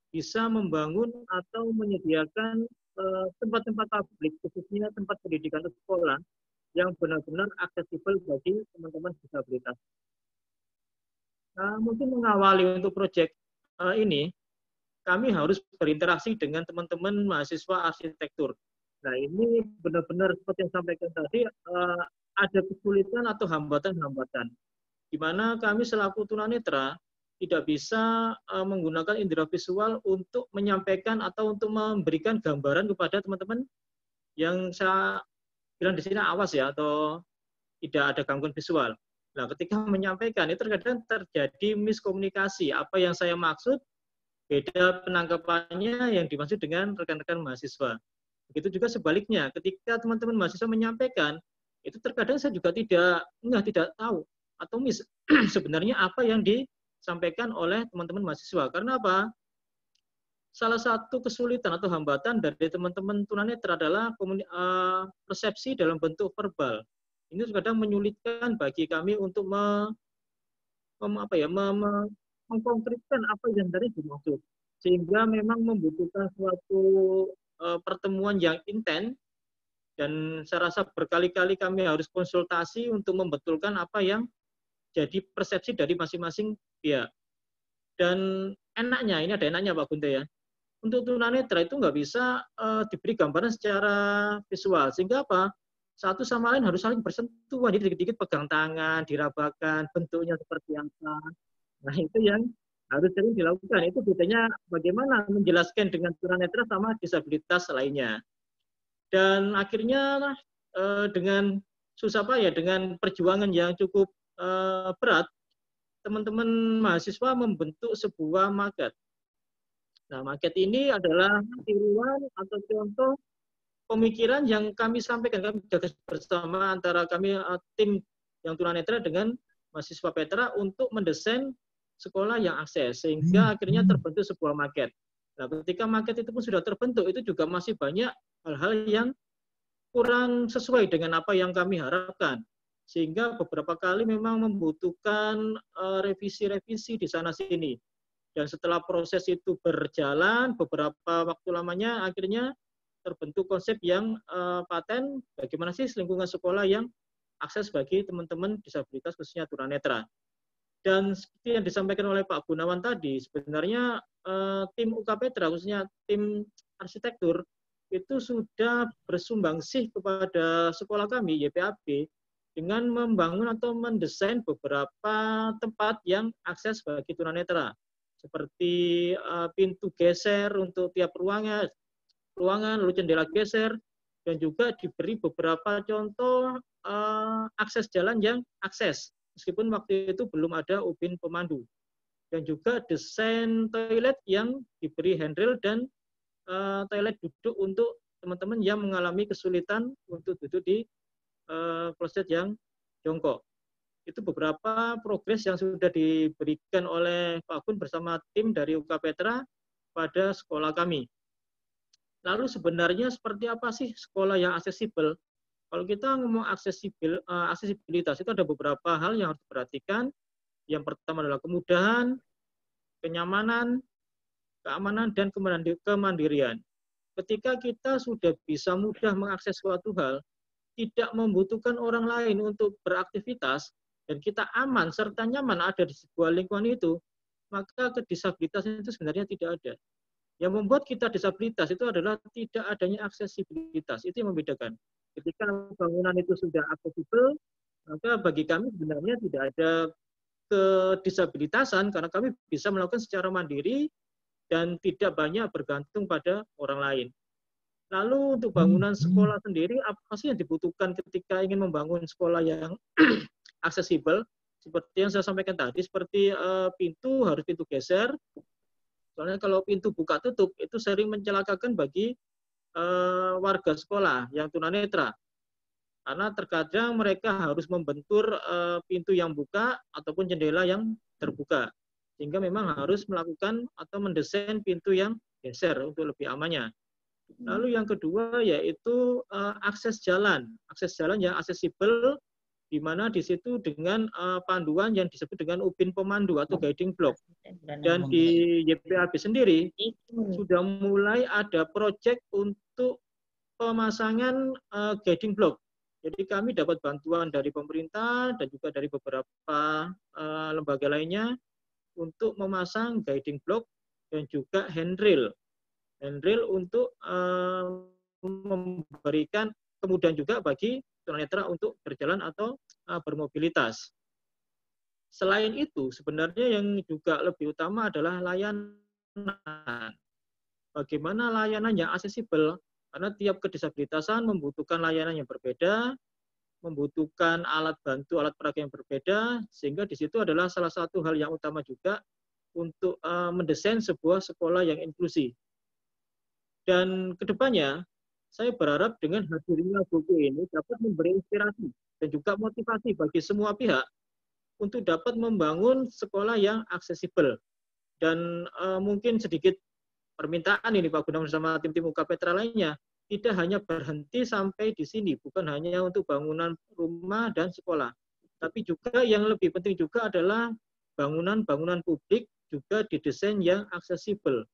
bisa membangun atau menyediakan Eh, tempat-tempat uh, publik, khususnya tempat pendidikan atau sekolah yang benar-benar aksesibel bagi teman-teman disabilitas. Nah, mungkin mengawali untuk proyek uh, eh, ini, kami harus berinteraksi dengan teman-teman mahasiswa arsitektur. Nah, ini benar-benar seperti yang sampaikan tadi, uh, ada kesulitan atau hambatan-hambatan. Di mana kami selaku tunanetra tidak bisa eh, menggunakan indera visual untuk menyampaikan atau untuk memberikan gambaran kepada teman-teman yang saya bilang di sini awas ya atau tidak ada gangguan visual. Nah, ketika menyampaikan itu terkadang terjadi miskomunikasi. Apa yang saya maksud beda penangkapannya yang dimaksud dengan rekan-rekan mahasiswa. Begitu juga sebaliknya, ketika teman-teman mahasiswa menyampaikan, itu terkadang saya juga tidak enggak tidak tahu atau mis sebenarnya apa yang di disampaikan oleh teman-teman mahasiswa. Karena apa? Salah satu kesulitan atau hambatan dari teman-teman tunanetra adalah eh, persepsi dalam bentuk verbal. Ini kadang menyulitkan bagi kami untuk mem, apa ya, mengkonkretkan apa yang dari dimaksud. Sehingga memang membutuhkan suatu eh, pertemuan yang intens dan saya rasa berkali-kali kami harus konsultasi untuk membetulkan apa yang jadi persepsi dari masing-masing Iya. Dan enaknya, ini ada enaknya Pak Gunte ya. Untuk tunanetra itu nggak bisa uh, diberi gambaran secara visual. Sehingga apa? Satu sama lain harus saling bersentuhan. Jadi dikit-dikit pegang tangan, dirabakan, bentuknya seperti apa. Nah itu yang harus sering dilakukan. Itu bedanya bagaimana menjelaskan dengan tunanetra sama disabilitas lainnya. Dan akhirnya uh, dengan susah payah, dengan perjuangan yang cukup uh, berat, teman-teman mahasiswa membentuk sebuah market. Nah, market ini adalah tiruan atau contoh pemikiran yang kami sampaikan kami gagas bersama antara kami eh, tim yang tunanetra dengan mahasiswa Petra untuk mendesain sekolah yang akses sehingga hmm. akhirnya terbentuk sebuah market. Nah, ketika market itu pun sudah terbentuk, itu juga masih banyak hal-hal yang kurang sesuai dengan apa yang kami harapkan sehingga beberapa kali memang membutuhkan eh, revisi-revisi di sana sini. Dan setelah proses itu berjalan beberapa waktu lamanya akhirnya terbentuk konsep yang eh, paten bagaimana sih lingkungan sekolah yang akses bagi teman-teman disabilitas khususnya tunanetra. Dan seperti yang disampaikan oleh Pak Gunawan tadi, sebenarnya eh, tim UKP khususnya tim arsitektur itu sudah bersumbang sih kepada sekolah kami YPAB dengan membangun atau mendesain beberapa tempat yang akses bagi tunanetra seperti eh, pintu geser untuk tiap ruangan, ruangan lalu jendela geser dan juga diberi beberapa contoh eh, akses jalan yang akses meskipun waktu itu belum ada ubin pemandu dan juga desain toilet yang diberi handrail dan eh, toilet duduk untuk teman-teman yang mengalami kesulitan untuk duduk di uh, yang jongkok. Itu beberapa progres yang sudah diberikan oleh Pak Gun bersama tim dari UK Petra pada sekolah kami. Lalu sebenarnya seperti apa sih sekolah yang aksesibel? Kalau kita ngomong aksesibil, uh, eh, aksesibilitas itu ada beberapa hal yang harus diperhatikan. Yang pertama adalah kemudahan, kenyamanan, keamanan, dan kemandirian. Ketika kita sudah bisa mudah mengakses suatu hal, tidak membutuhkan orang lain untuk beraktivitas dan kita aman serta nyaman ada di sebuah lingkungan itu, maka kedisabilitas itu sebenarnya tidak ada. Yang membuat kita disabilitas itu adalah tidak adanya aksesibilitas. Itu yang membedakan. Ketika bangunan itu sudah aksesibel, maka bagi kami sebenarnya tidak ada kedisabilitasan karena kami bisa melakukan secara mandiri dan tidak banyak bergantung pada orang lain. Lalu untuk hmm, bangunan hmm. sekolah sendiri, apa sih yang dibutuhkan ketika ingin membangun sekolah yang aksesibel? Seperti yang saya sampaikan tadi, seperti uh, pintu harus pintu geser. Soalnya kalau pintu buka tutup itu sering mencelakakan bagi uh, warga sekolah yang tunanetra. Karena terkadang mereka harus membentur uh, pintu yang buka ataupun jendela yang terbuka. Sehingga memang harus melakukan atau mendesain pintu yang geser untuk lebih amannya. Lalu yang kedua yaitu uh, akses jalan, akses jalan yang aksesibel di mana di situ dengan uh, panduan yang disebut dengan UPIN pemandu atau hmm. guiding block. Dan di YPAB sendiri hmm. sudah mulai ada proyek untuk pemasangan uh, guiding block. Jadi kami dapat bantuan dari pemerintah dan juga dari beberapa uh, lembaga lainnya untuk memasang guiding block dan juga handrail handrail untuk uh, memberikan kemudahan juga bagi tunanetra untuk berjalan atau uh, bermobilitas. Selain itu, sebenarnya yang juga lebih utama adalah layanan. Bagaimana layanan yang aksesibel? Karena tiap kedisabilitasan membutuhkan layanan yang berbeda, membutuhkan alat bantu, alat peraga yang berbeda, sehingga di situ adalah salah satu hal yang utama juga untuk eh, mendesain sebuah sekolah yang inklusi. Dan kedepannya, saya berharap dengan hadirnya buku ini dapat memberi inspirasi dan juga motivasi bagi semua pihak untuk dapat membangun sekolah yang aksesibel. Dan e, mungkin sedikit permintaan ini Pak Gunawan bersama tim-tim UKP lainnya, tidak hanya berhenti sampai di sini, bukan hanya untuk bangunan rumah dan sekolah, tapi juga yang lebih penting juga adalah bangunan-bangunan publik juga didesain yang aksesibel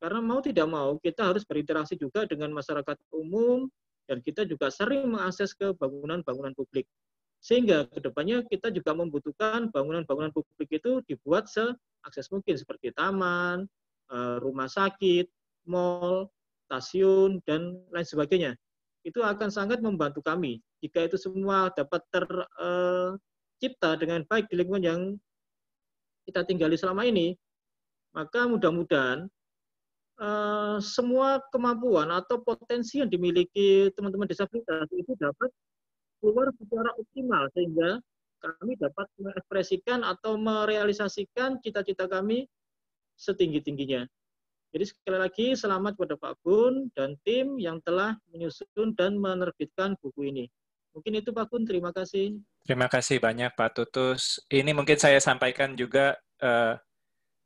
karena mau tidak mau kita harus berinteraksi juga dengan masyarakat umum dan kita juga sering mengakses ke bangunan-bangunan publik. Sehingga kedepannya kita juga membutuhkan bangunan-bangunan publik itu dibuat seakses mungkin seperti taman, eh, rumah sakit, mall, stasiun, dan lain sebagainya. Itu akan sangat membantu kami jika itu semua dapat tercipta eh, dengan baik di lingkungan yang kita tinggali selama ini, maka mudah-mudahan Eh, semua kemampuan atau potensi yang dimiliki teman-teman disabilitas itu dapat keluar secara optimal sehingga kami dapat mengekspresikan atau merealisasikan cita-cita kami setinggi-tingginya. Jadi sekali lagi selamat kepada Pak Gun dan tim yang telah menyusun dan menerbitkan buku ini. Mungkin itu Pak Gun, terima kasih. Terima kasih banyak Pak Tutus. Ini mungkin saya sampaikan juga, uh,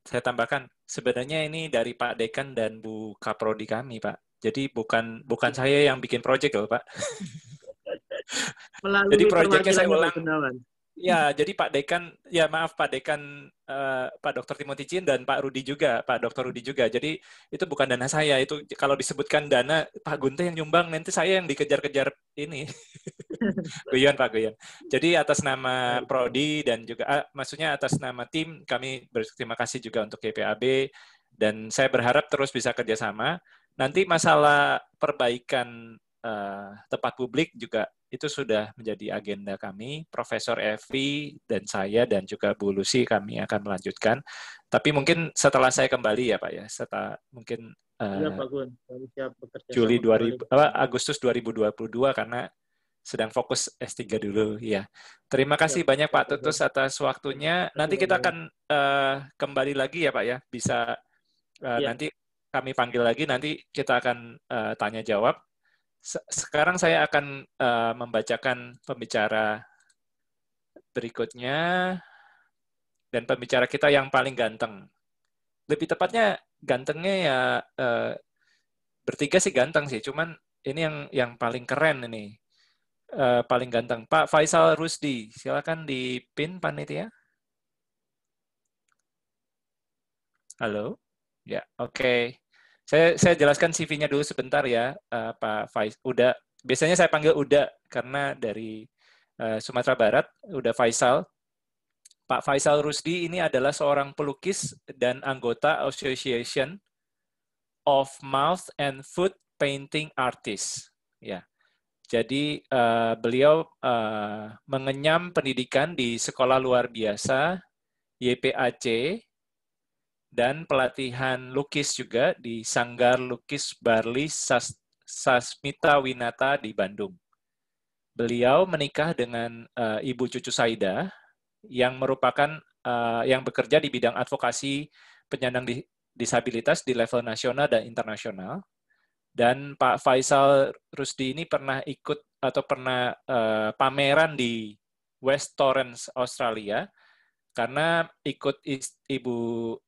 saya tambahkan, sebenarnya ini dari Pak Dekan dan Bu Kaprodi kami, Pak. Jadi bukan bukan iya. saya yang bikin proyek loh, Pak. Melalui jadi proyeknya saya ulang. Kenalan. Ya, jadi Pak Dekan, ya maaf Pak Dekan, uh, Pak Dr. Timothy Chin dan Pak Rudi juga, Pak Dr. Rudi juga. Jadi itu bukan dana saya, itu kalau disebutkan dana Pak Gunte yang nyumbang, nanti saya yang dikejar-kejar ini. Guyon Pak Guyon. Jadi atas nama Prodi dan juga ah, maksudnya atas nama tim kami berterima kasih juga untuk KPAB dan saya berharap terus bisa kerjasama. Nanti masalah perbaikan uh, tempat publik juga itu sudah menjadi agenda kami. Profesor Evi dan saya dan juga Bu Lucy kami akan melanjutkan. Tapi mungkin setelah saya kembali ya Pak ya, setelah mungkin uh, Juli 2000 Agustus 2022 karena sedang fokus S3 dulu ya. Terima kasih ya, banyak Pak Tutus ya. atas waktunya. Nanti kita akan uh, kembali lagi ya Pak ya. Bisa uh, ya. nanti kami panggil lagi nanti kita akan uh, tanya jawab. sekarang saya akan uh, membacakan pembicara berikutnya dan pembicara kita yang paling ganteng. Lebih tepatnya gantengnya ya uh, bertiga sih ganteng sih, cuman ini yang yang paling keren ini uh, paling ganteng. Pak Faisal Rusdi, silakan dipin panitia. Halo. Ya, oke. Okay. Saya saya jelaskan CV-nya dulu sebentar ya, uh, Pak Faisal. Uda, biasanya saya panggil Uda karena dari uh, Sumatera Barat, Uda Faisal. Pak Faisal Rusdi ini adalah seorang pelukis dan anggota Association of Mouth and Foot Painting Artists. Ya. Jadi uh, beliau uh, mengenyam pendidikan di sekolah luar biasa YPAC dan pelatihan lukis juga di Sanggar Lukis Barli Sas Sasmita Winata di Bandung. Beliau menikah dengan uh, ibu cucu Saida yang merupakan uh, yang bekerja di bidang advokasi penyandang di disabilitas di level nasional dan internasional dan Pak Faisal Rusdi ini pernah ikut atau pernah uh, pameran di West Torrens, Australia, karena ikut Ibu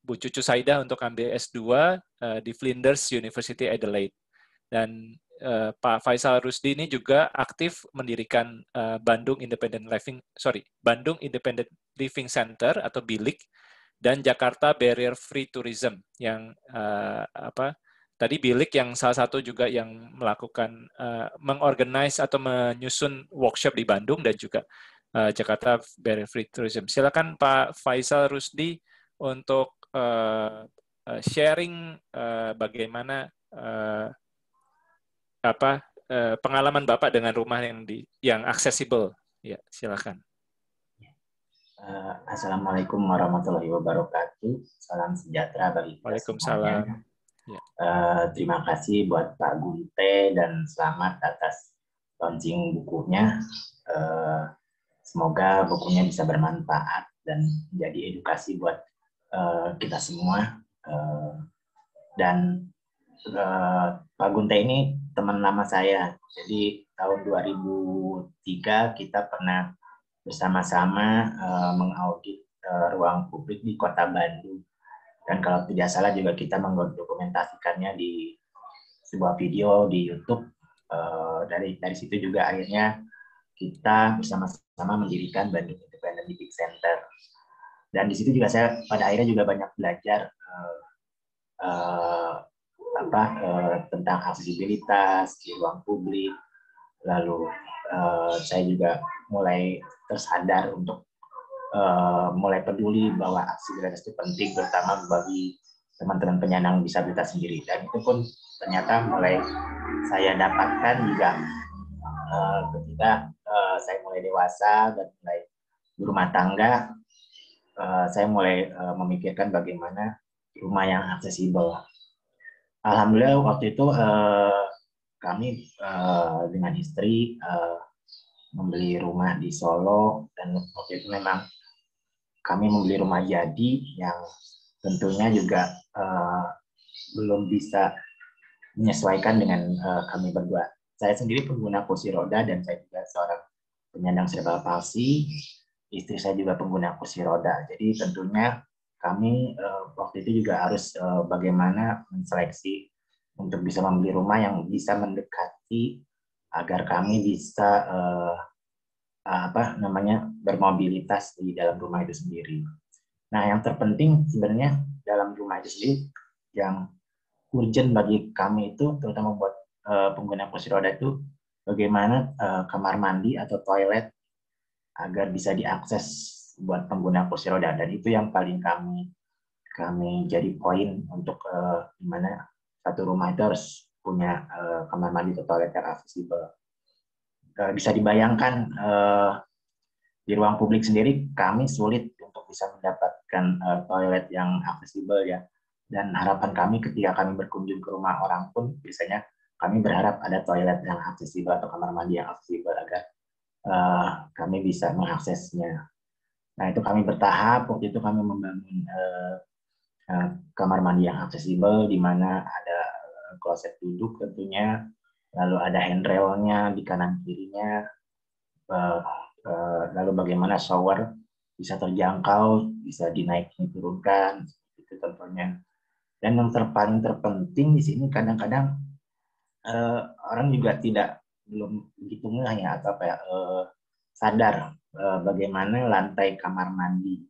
Bu Cucu Saida untuk ambil S2 uh, eh, di Flinders University Adelaide. Dan uh, Pak Faisal Rusdi ini juga aktif mendirikan uh, Bandung Independent Living sorry, Bandung Independent Living Center atau BILIK dan Jakarta Barrier Free Tourism yang uh, apa tadi Bilik yang salah satu juga yang melakukan uh, mengorganize atau menyusun workshop di Bandung dan juga uh, Jakarta Barrier Free Tourism. Silakan Pak Faisal Rusdi untuk uh, uh, sharing uh, bagaimana uh, apa uh, pengalaman Bapak dengan rumah yang di yang accessible. Ya, silakan. Assalamualaikum warahmatullahi wabarakatuh. Salam sejahtera bagi kita. Waalaikumsalam. Semuanya. Ya. Uh, terima kasih buat Pak Gunte dan selamat atas launching bukunya. Uh, semoga bukunya bisa bermanfaat dan jadi edukasi buat uh, kita semua. Uh, dan uh, Pak Gunte ini teman lama saya. Jadi tahun 2003 kita pernah bersama-sama uh, mengaudit uh, ruang publik di Kota Bandung dan kalau tidak salah juga kita mendokumentasikannya di sebuah video di YouTube. Uh, dari dari situ juga akhirnya kita bersama-sama mendirikan Bandung Independent Living Center. Dan di situ juga saya pada akhirnya juga banyak belajar uh, uh, apa uh, tentang aksesibilitas di ruang publik. Lalu uh, saya juga mulai tersadar untuk Eh, mulai peduli bahwa aksi gratis itu penting terutama bagi teman-teman penyandang disabilitas sendiri dan itu pun ternyata mulai saya dapatkan juga uh, ketika uh, saya mulai dewasa dan mulai berumah tangga uh, saya mulai uh, memikirkan bagaimana rumah yang aksesibel alhamdulillah waktu itu uh, kami uh, dengan istri uh, membeli rumah di Solo dan waktu itu memang kami membeli rumah jadi yang tentunya juga uh, belum bisa menyesuaikan dengan uh, kami berdua. Saya sendiri pengguna kursi roda dan saya juga seorang penyandang cerebral palsi. Istri saya juga pengguna kursi roda. Jadi tentunya kami uh, waktu itu juga harus uh, bagaimana menseleksi untuk bisa membeli rumah yang bisa mendekati agar kami bisa uh, apa namanya bermobilitas di dalam rumah itu sendiri. Nah, yang terpenting sebenarnya dalam rumah itu sendiri yang urgent bagi kami itu terutama buat uh, pengguna kursi roda itu bagaimana uh, kamar mandi atau toilet agar bisa diakses buat pengguna kursi roda dan itu yang paling kami kami jadi poin untuk uh, gimana satu rumah itu harus punya uh, kamar mandi atau toilet yang aksesibel. Uh, bisa dibayangkan uh, di ruang publik sendiri kami sulit untuk bisa mendapatkan uh, toilet yang aksesibel ya. Dan harapan kami ketika kami berkunjung ke rumah orang pun biasanya kami berharap ada toilet yang aksesibel atau kamar mandi yang aksesibel agar uh, kami bisa mengaksesnya. Nah itu kami bertahap waktu itu kami membangun uh, uh, kamar mandi yang aksesibel di mana ada kloset duduk tentunya, lalu ada handrailnya di kanan kirinya, uh, Eh, lalu bagaimana shower bisa terjangkau, bisa dinaikin, turunkan, itu contohnya. Dan yang terpaling terpenting di sini kadang-kadang uh, orang juga tidak belum begitu ya atau apa ya, uh, sadar uh, bagaimana lantai kamar mandi.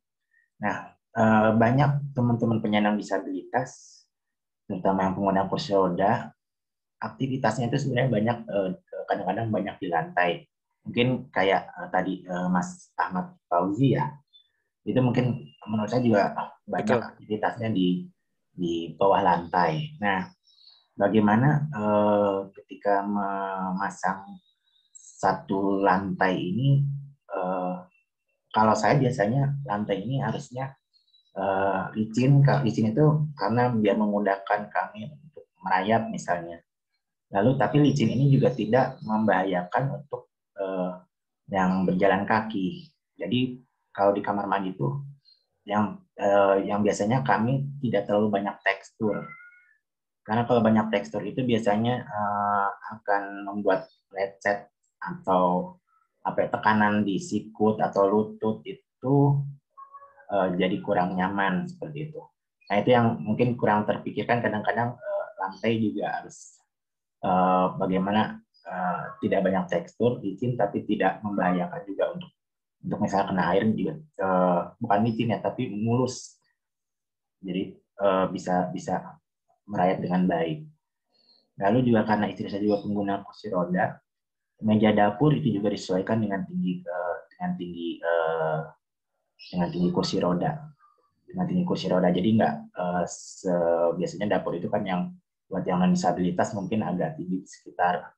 Nah, uh, banyak teman-teman penyandang disabilitas, terutama yang pengguna kursi roda, aktivitasnya itu sebenarnya banyak kadang-kadang banyak di lantai mungkin kayak uh, tadi uh, Mas Ahmad Fauzi ya itu mungkin menurut saya juga banyak Betul. aktivitasnya di di bawah lantai. Nah, bagaimana uh, ketika memasang satu lantai ini uh, kalau saya biasanya lantai ini harusnya uh, licin licin itu karena dia menggunakan kami untuk merayap misalnya lalu tapi licin ini juga tidak membahayakan untuk yang berjalan kaki. Jadi kalau di kamar mandi itu yang eh, yang biasanya kami tidak terlalu banyak tekstur. Karena kalau banyak tekstur itu biasanya eh, akan membuat lecet atau apa ya, tekanan di sikut atau lutut itu eh, jadi kurang nyaman seperti itu. Nah, itu yang mungkin kurang terpikirkan kadang-kadang eh, lantai juga harus eh, bagaimana Eh, tidak banyak tekstur licin tapi tidak membahayakan juga untuk untuk misalnya kena air juga uh, bukan licin ya tapi mulus jadi uh, bisa bisa merayap dengan baik lalu juga karena istri saya juga pengguna kursi roda meja dapur itu juga disesuaikan dengan tinggi uh, dengan tinggi uh, dengan tinggi kursi roda dengan tinggi kursi roda jadi nggak uh, biasanya dapur itu kan yang buat yang non disabilitas mungkin agak tinggi sekitar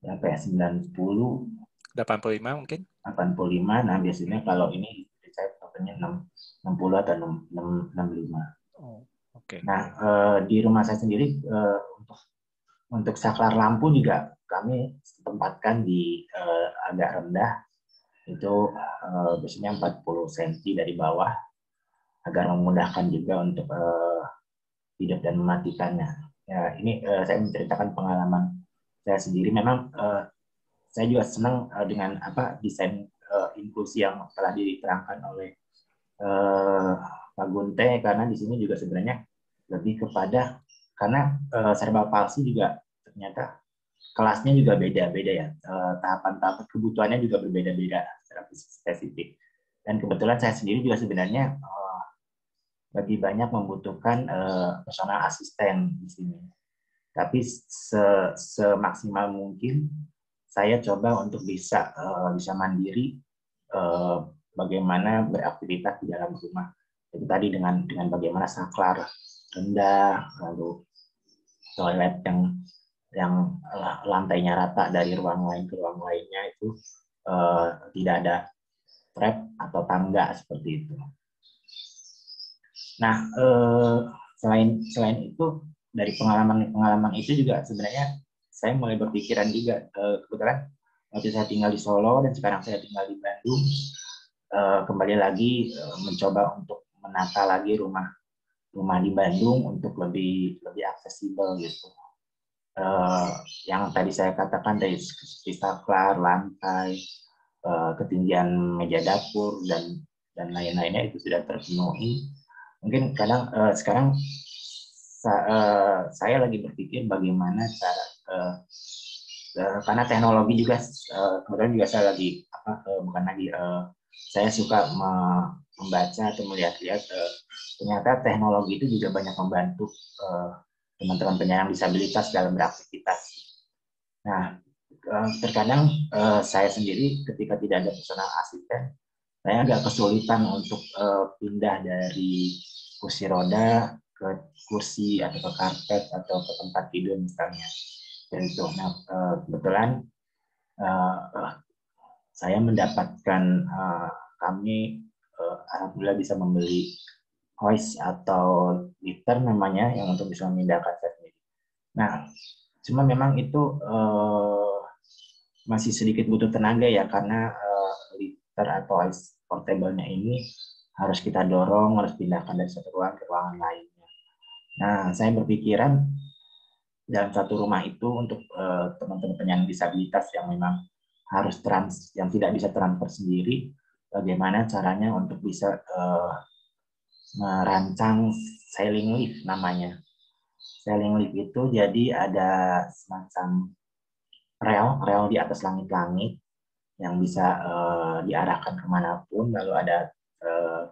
berapa ya 90, 85 mungkin 85 nah biasanya kalau ini saya totalnya 60 atau 665. 65 oh, oke okay. nah eh, di rumah saya sendiri eh, untuk untuk saklar lampu juga kami tempatkan di eh, agak rendah itu eh, biasanya 40 cm dari bawah agar memudahkan juga untuk eh, hidup dan mematikannya. Ya, ini eh, saya menceritakan pengalaman saya sendiri memang uh, saya juga senang uh, dengan apa desain uh, inklusi yang telah diterangkan oleh uh, Pak Gunte karena di sini juga sebenarnya lebih kepada karena uh, serba palsi juga ternyata kelasnya juga beda-beda ya tahapan tahapan-tahapan kebutuhannya juga berbeda-beda secara spesifik dan kebetulan saya sendiri juga sebenarnya uh, lebih banyak membutuhkan uh, personal asisten di sini tapi se semaksimal mungkin saya coba untuk bisa uh, bisa mandiri uh, bagaimana beraktivitas di dalam rumah jadi tadi dengan dengan bagaimana saklar rendah lalu toilet yang yang lantainya rata dari ruang lain ke ruang lainnya itu uh, tidak ada trap atau tangga seperti itu. Nah, uh, selain selain itu dari pengalaman-pengalaman itu juga sebenarnya saya mulai berpikiran juga eh, kebetulan waktu saya tinggal di Solo dan sekarang saya tinggal di Bandung eh, kembali lagi eh, mencoba untuk menata lagi rumah rumah di Bandung untuk lebih lebih aksesibel gitu yang tadi saya katakan dari kristal klar lantai ketinggian meja dapur dan dan lain-lainnya itu sudah terpenuhi mungkin kadang sekarang sa uh, saya lagi berpikir bagaimana cara uh, uh, karena teknologi juga uh, kemudian juga saya lagi apa uh, bukan lagi uh, saya suka membaca atau melihat-lihat uh, ternyata teknologi itu juga banyak membantu teman-teman uh, penyandang disabilitas dalam beraktivitas. Nah, terkadang saya sendiri ketika tidak ada personal asisten, saya agak kesulitan untuk pindah dari kursi roda ke kursi atau ke karpet atau ke tempat tidur misalnya dan itu nah eh, kebetulan eh, saya mendapatkan eh, kami alhamdulillah bisa membeli hoist atau lifter namanya yang untuk bisa memindahkan saya sendiri. Nah, cuma memang itu masih sedikit butuh tenaga ya karena lifter atau hoist portable-nya ini harus kita dorong, harus pindahkan dari satu ruang ke ruangan lain. Nah, saya berpikiran dalam satu rumah itu untuk uh, teman-teman penyandang disabilitas yang memang harus trans, yang tidak bisa transfer sendiri, bagaimana caranya untuk bisa uh, merancang sailing lift namanya. sailing lift itu jadi ada semacam rel, rel di atas langit-langit yang bisa uh, diarahkan kemanapun, lalu ada uh,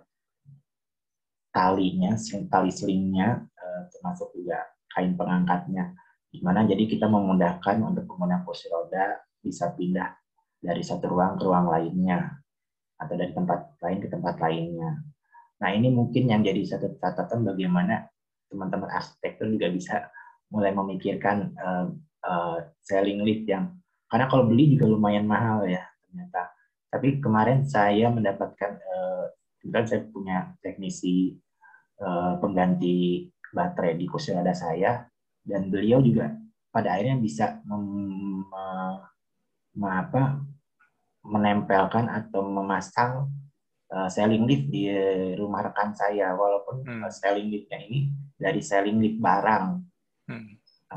talinya, sling, tali selingnya, termasuk juga kain pengangkatnya. Dimana jadi kita memudahkan untuk pengguna kursi roda bisa pindah dari satu ruang ke ruang lainnya atau dari tempat lain ke tempat lainnya. Nah ini mungkin yang jadi satu catatan bagaimana teman-teman arsitektur juga bisa mulai memikirkan uh, uh, selling lead yang karena kalau beli juga lumayan mahal ya ternyata. Tapi kemarin saya mendapatkan uh, eh, kemudian saya punya teknisi uh, pengganti baterai di kursi saya dan beliau juga pada akhirnya bisa mem, me, apa, menempelkan atau memasang uh, selling lift di rumah rekan saya walaupun hmm. Eh, selling liftnya ini dari selling lift barang hmm.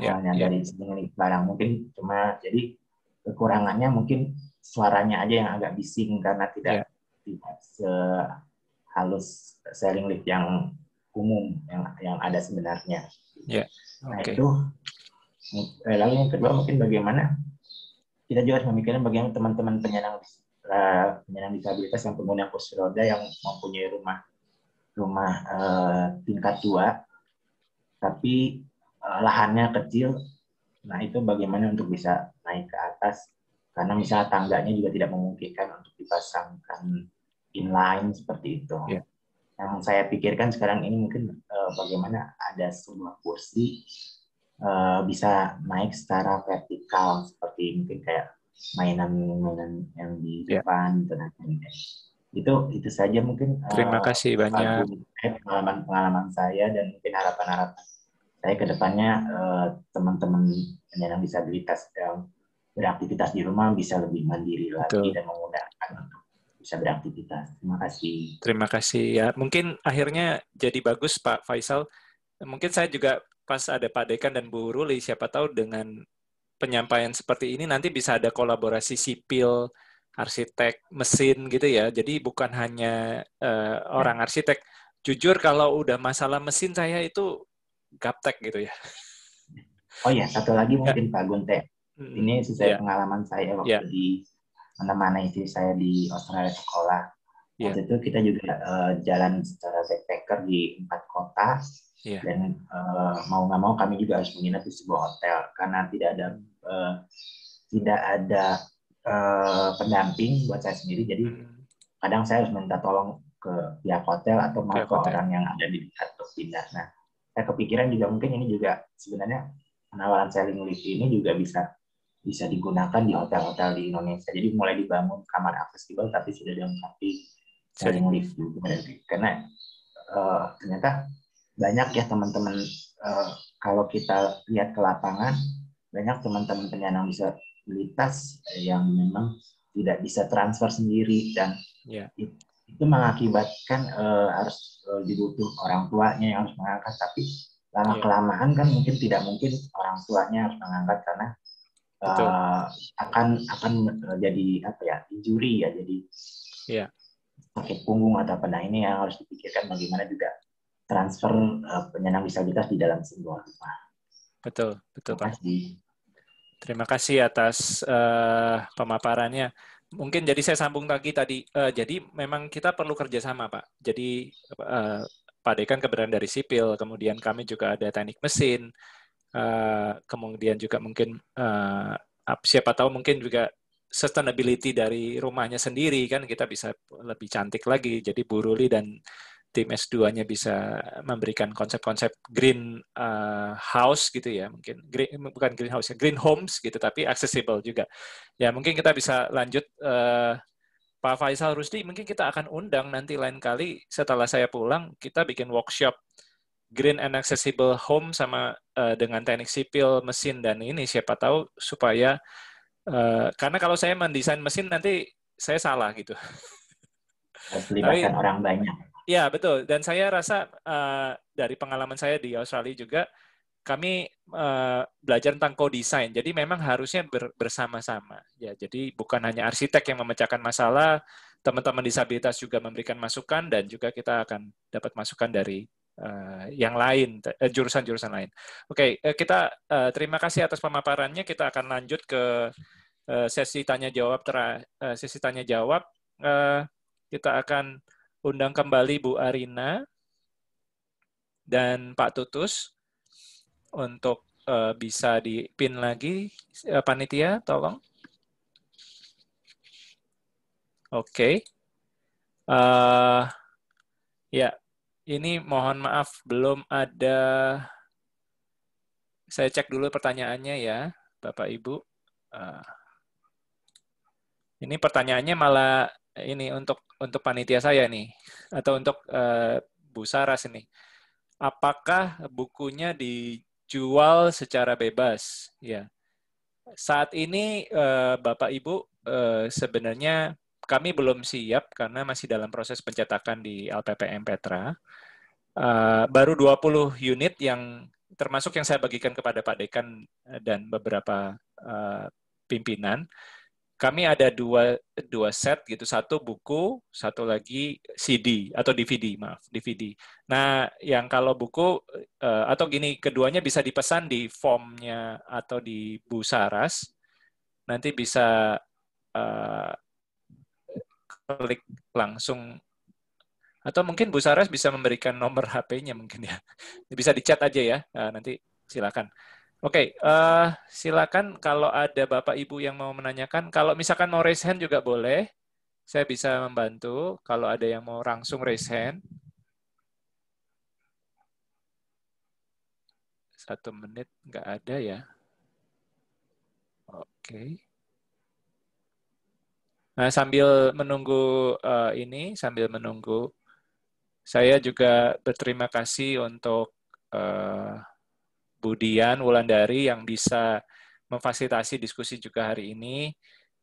yeah, yeah. dari selling lift barang mungkin cuma jadi kekurangannya mungkin suaranya aja yang agak bising karena tidak yeah. tidak sehalus selling lift yang umum yang yang ada sebenarnya. Yeah. Okay. Nah itu eh, lalu yang kedua mungkin bagaimana kita juga harus memikirkan bagaimana teman-teman penyandang eh, penyandang disabilitas yang pengguna kursi roda yang mempunyai rumah rumah eh, tingkat dua tapi eh, lahannya kecil nah itu bagaimana untuk bisa naik ke atas karena misalnya tangganya juga tidak memungkinkan untuk dipasangkan inline seperti itu. Yeah yang saya pikirkan sekarang ini mungkin uh, bagaimana ada sebuah kursi uh, bisa naik secara vertikal seperti mungkin kayak mainan-mainan yang di ya. depan yeah. Gitu dan itu itu saja mungkin eh, terima kasih banyak pengalaman pengalaman saya dan mungkin harapan harapan saya kedepannya uh, teman-teman penyandang disabilitas yang beraktivitas di rumah bisa lebih mandiri lagi Betul. dan menggunakan bisa beraktivitas. Terima kasih. Terima kasih ya. Mungkin akhirnya jadi bagus Pak Faisal. Mungkin saya juga pas ada Pak Dekan dan Bu Ruli, siapa tahu dengan penyampaian seperti ini nanti bisa ada kolaborasi sipil, arsitek, mesin gitu ya. Jadi bukan hanya uh, orang ya. arsitek. Jujur kalau udah masalah mesin saya itu gaptek gitu ya. Oh ya, satu lagi ya. mungkin Pak Gunte. Hmm, ini sesuai ya. pengalaman saya ya. waktu ya. di mana istri saya di Australia sekolah. Yeah. Waktu itu kita juga uh, jalan secara backpacker di empat kota yeah. dan uh, mau nggak mau kami juga harus menginap di sebuah hotel karena tidak ada uh, tidak ada uh, pendamping buat saya sendiri. Jadi hmm. kadang saya harus minta tolong ke pihak hotel atau mau ke orang yang ada di dekat pindah. Nah, saya kepikiran juga mungkin ini juga sebenarnya penawaran selling list ini juga bisa bisa digunakan di hotel-hotel di Indonesia. Jadi mulai dibangun kamar aksesibel, tapi sudah dilengkapi sharing lift gitu. Karena uh, ternyata banyak ya teman-teman uh, kalau kita lihat ke lapangan banyak teman-teman penyandang disabilitas yang memang tidak bisa transfer sendiri dan yeah. itu, mengakibatkan uh, harus uh, dibutuh orang tuanya yang harus mengangkat tapi lama kelamaan yeah. kan mungkin tidak mungkin orang tuanya harus mengangkat karena Betul. Uh, akan akan eh, jadi apa ya injury ya jadi yeah. sakit punggung atau apa nah ini yang harus dipikirkan bagaimana juga transfer uh, penyandang disabilitas di dalam sebuah rumah. Betul betul Terima Pak. Terima kasih atas uh, pemaparannya. Mungkin jadi saya sambung lagi tadi. Uh, jadi memang kita perlu kerjasama Pak. Jadi uh, Pak Dekan keberadaan dari sipil, kemudian kami juga ada teknik mesin, uh, kemudian juga mungkin uh, siapa tahu mungkin juga sustainability dari rumahnya sendiri kan kita bisa lebih cantik lagi jadi Buruli dan tim S2-nya bisa memberikan konsep-konsep green uh, house gitu ya mungkin green, bukan green house ya green homes gitu tapi accessible juga ya mungkin kita bisa lanjut uh, Pak Faisal Rusdi mungkin kita akan undang nanti lain kali setelah saya pulang kita bikin workshop green and accessible home sama uh, dengan teknik sipil mesin dan ini siapa tahu supaya uh, karena kalau saya mendesain mesin nanti saya salah gitu. Tapi orang banyak. Ya betul. Dan saya rasa uh, dari pengalaman saya di Australia juga kami uh, belajar tentang co-design. Jadi memang harusnya ber, bersama-sama. Ya, jadi bukan hanya arsitek yang memecahkan masalah, teman-teman disabilitas juga memberikan masukan dan juga kita akan dapat masukan dari uh, yang lain, eh, jurusan-jurusan lain. Oke, okay, eh, kita uh, terima kasih atas pemaparannya. Kita akan lanjut ke uh, sesi tanya jawab tera, uh, sesi tanya jawab. Uh, kita akan undang kembali Bu Arina dan Pak Tutus untuk uh, bisa dipin lagi uh, panitia, tolong. Oke. Okay. Uh, ya, ini mohon maaf belum ada saya cek dulu pertanyaannya ya, Bapak Ibu. Ah. ini pertanyaannya malah ini untuk untuk panitia saya nih atau untuk eh, Bu Saras ini. Apakah bukunya dijual secara bebas? Ya. Saat ini eh, Bapak Ibu eh, sebenarnya kami belum siap karena masih dalam proses pencetakan di LPPM Petra. Uh, baru 20 unit yang termasuk yang saya bagikan kepada Pak Dekan eh, dan beberapa uh, pimpinan. Kami ada dua, dua set gitu, satu buku, satu lagi CD atau DVD, maaf, DVD. Nah, yang kalau buku atau gini, keduanya bisa dipesan di formnya atau di Bu Saras. Nanti bisa klik langsung atau mungkin Bu Saras bisa memberikan nomor HP-nya mungkin ya. Bisa dicat aja ya, eh, nanti silakan. Oke, okay, uh, eh, silakan kalau ada Bapak Ibu yang mau menanyakan, kalau misalkan mau raise hand juga boleh, saya bisa membantu. Kalau ada yang mau langsung raise hand, satu menit nggak ada ya. Oke. Okay. Nah, sambil menunggu uh, ini, sambil menunggu, saya juga berterima kasih untuk uh, eh, Budian Wulandari yang bisa memfasilitasi diskusi juga hari ini.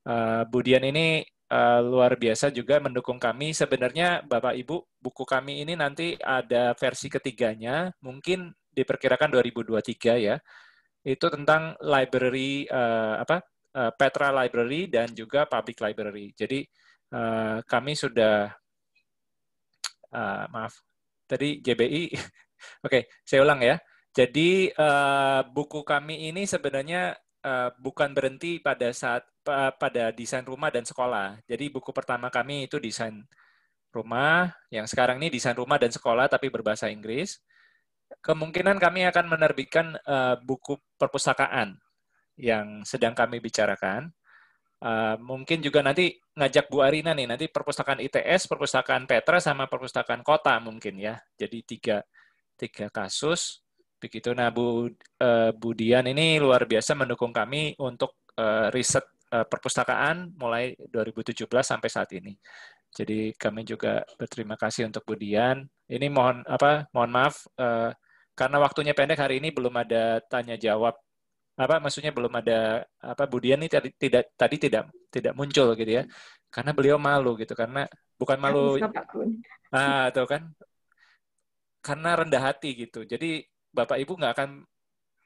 Uh, eh, Budian ini uh, luar biasa juga mendukung kami. Sebenarnya Bapak Ibu, buku kami ini nanti ada versi ketiganya, mungkin diperkirakan 2023 ya. Itu tentang library uh, apa? Eh, Petra Library dan juga Public Library. Jadi uh, kami sudah uh, maaf tadi JBI. Oke, okay, saya ulang ya. Jadi uh, buku kami ini sebenarnya uh, bukan berhenti pada saat uh, pada desain rumah dan sekolah. Jadi buku pertama kami itu desain rumah, yang sekarang ini desain rumah dan sekolah tapi berbahasa Inggris. Kemungkinan kami akan menerbitkan uh, buku perpustakaan yang sedang kami bicarakan. Uh, mungkin juga nanti ngajak Bu Arina nih, nanti perpustakaan ITS, perpustakaan Petra, sama perpustakaan Kota mungkin ya. Jadi tiga, tiga kasus. Begitu. Nah, Bu, uh, Bu Dian ini luar biasa mendukung kami untuk uh, riset uh, perpustakaan mulai 2017 sampai saat ini. Jadi kami juga berterima kasih untuk Bu Dian. Ini mohon apa? Mohon maaf uh, karena waktunya pendek hari ini belum ada tanya jawab apa maksudnya belum ada apa Budian ini tadi tidak tadi tidak tidak muncul gitu ya karena beliau malu gitu karena bukan malu ah atau kan karena rendah hati gitu jadi bapak ibu nggak akan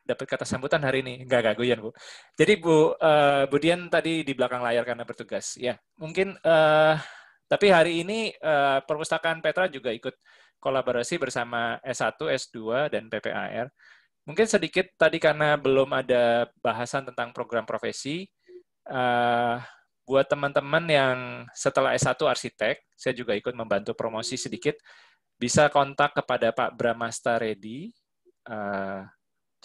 dapat kata sambutan hari ini nggak nggak bu jadi bu uh, Budian tadi di belakang layar karena bertugas ya mungkin uh, tapi hari ini uh, perpustakaan Petra juga ikut kolaborasi bersama S1, S2, dan PPAR. Mungkin sedikit tadi karena belum ada bahasan tentang program profesi, uh, buat teman-teman yang setelah S1 arsitek, saya juga ikut membantu promosi sedikit, bisa kontak kepada Pak Bramasta Reddy. Uh,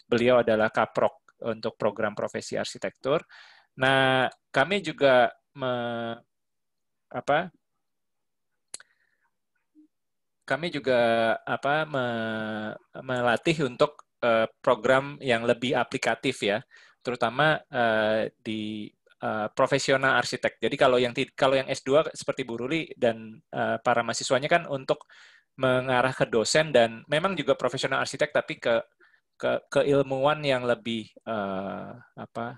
beliau adalah kaprok untuk program profesi arsitektur. Nah, kami juga me, apa? Kami juga apa me, melatih untuk Eh, program yang lebih aplikatif ya, terutama uh, di uh, profesional arsitek. Jadi kalau yang kalau yang S2 seperti Bu Ruli dan uh, para mahasiswanya kan untuk mengarah ke dosen dan memang juga profesional arsitek tapi ke ke keilmuan yang lebih uh, apa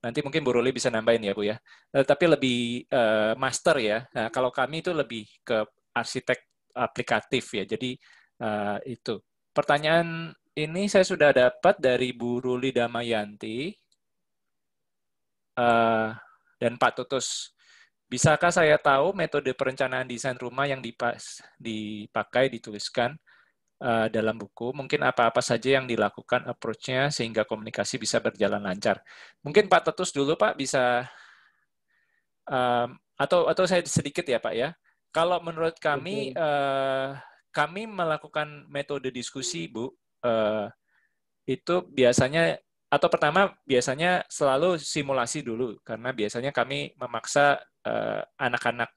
nanti mungkin Bu Ruli bisa nambahin ya Bu ya uh, tapi lebih uh, master ya nah, kalau kami itu lebih ke arsitek aplikatif ya jadi uh, itu Pertanyaan ini saya sudah dapat dari Bu Ruli Damayanti uh, dan Pak Tutus. Bisakah saya tahu metode perencanaan desain rumah yang dipas, dipakai dituliskan uh, dalam buku? Mungkin apa-apa saja yang dilakukan approach-nya sehingga komunikasi bisa berjalan lancar. Mungkin Pak Tutus dulu Pak bisa um, atau atau saya sedikit ya Pak ya. Kalau menurut kami uh, kami melakukan metode diskusi, Bu, eh, itu biasanya atau pertama biasanya selalu simulasi dulu karena biasanya kami memaksa anak eh, anak-anak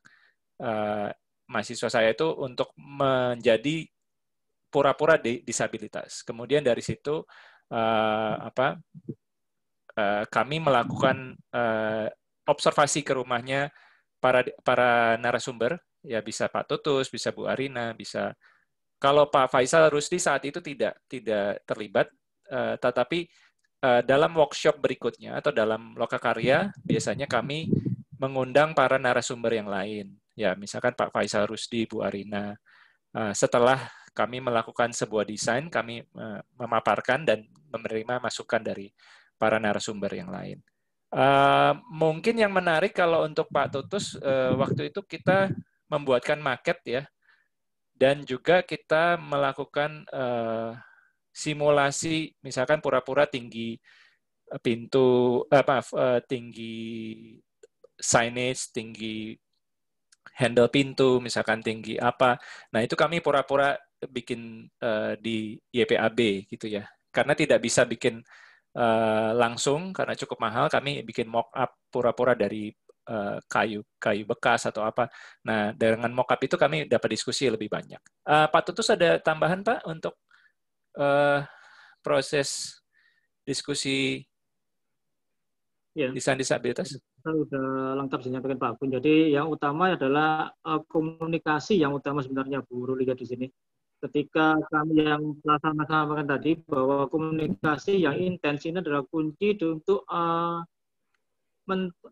eh, mahasiswa saya itu untuk menjadi pura-pura di, disabilitas. Kemudian dari situ eh, apa eh, kami melakukan eh, observasi ke rumahnya para para narasumber ya bisa Pak Tutus, bisa Bu Arina, bisa kalau Pak Faisal Rusdi saat itu tidak tidak terlibat, uh, tetapi uh, dalam workshop berikutnya atau dalam loka karya iya. biasanya kami mengundang para narasumber yang lain, ya misalkan Pak Faisal Rusdi, Bu Arina. Uh, setelah kami melakukan sebuah desain, kami uh, memaparkan dan menerima masukan dari para narasumber yang lain. Uh, mungkin yang menarik kalau untuk Pak Tutus uh, waktu itu kita membuatkan market ya dan juga kita melakukan uh, simulasi misalkan pura-pura tinggi eh, pintu uh, maaf uh, tinggi signage tinggi handle pintu misalkan tinggi apa nah itu kami pura-pura bikin uh, di YPAB gitu ya karena tidak bisa bikin uh, langsung karena cukup mahal kami bikin mock up pura-pura dari Eh, kayu kayu bekas atau apa. Nah, dengan mockup itu kami dapat diskusi lebih banyak. Uh, Pak Tutus ada tambahan Pak untuk uh, proses diskusi ya. desain disabilitas? Ya, sudah lengkap disampaikan Pak pun. Jadi yang utama adalah komunikasi yang utama sebenarnya Bu Ruliga ya, di sini. Ketika kami yang melaksanakan tadi bahwa komunikasi yang intens ini adalah kunci untuk uh,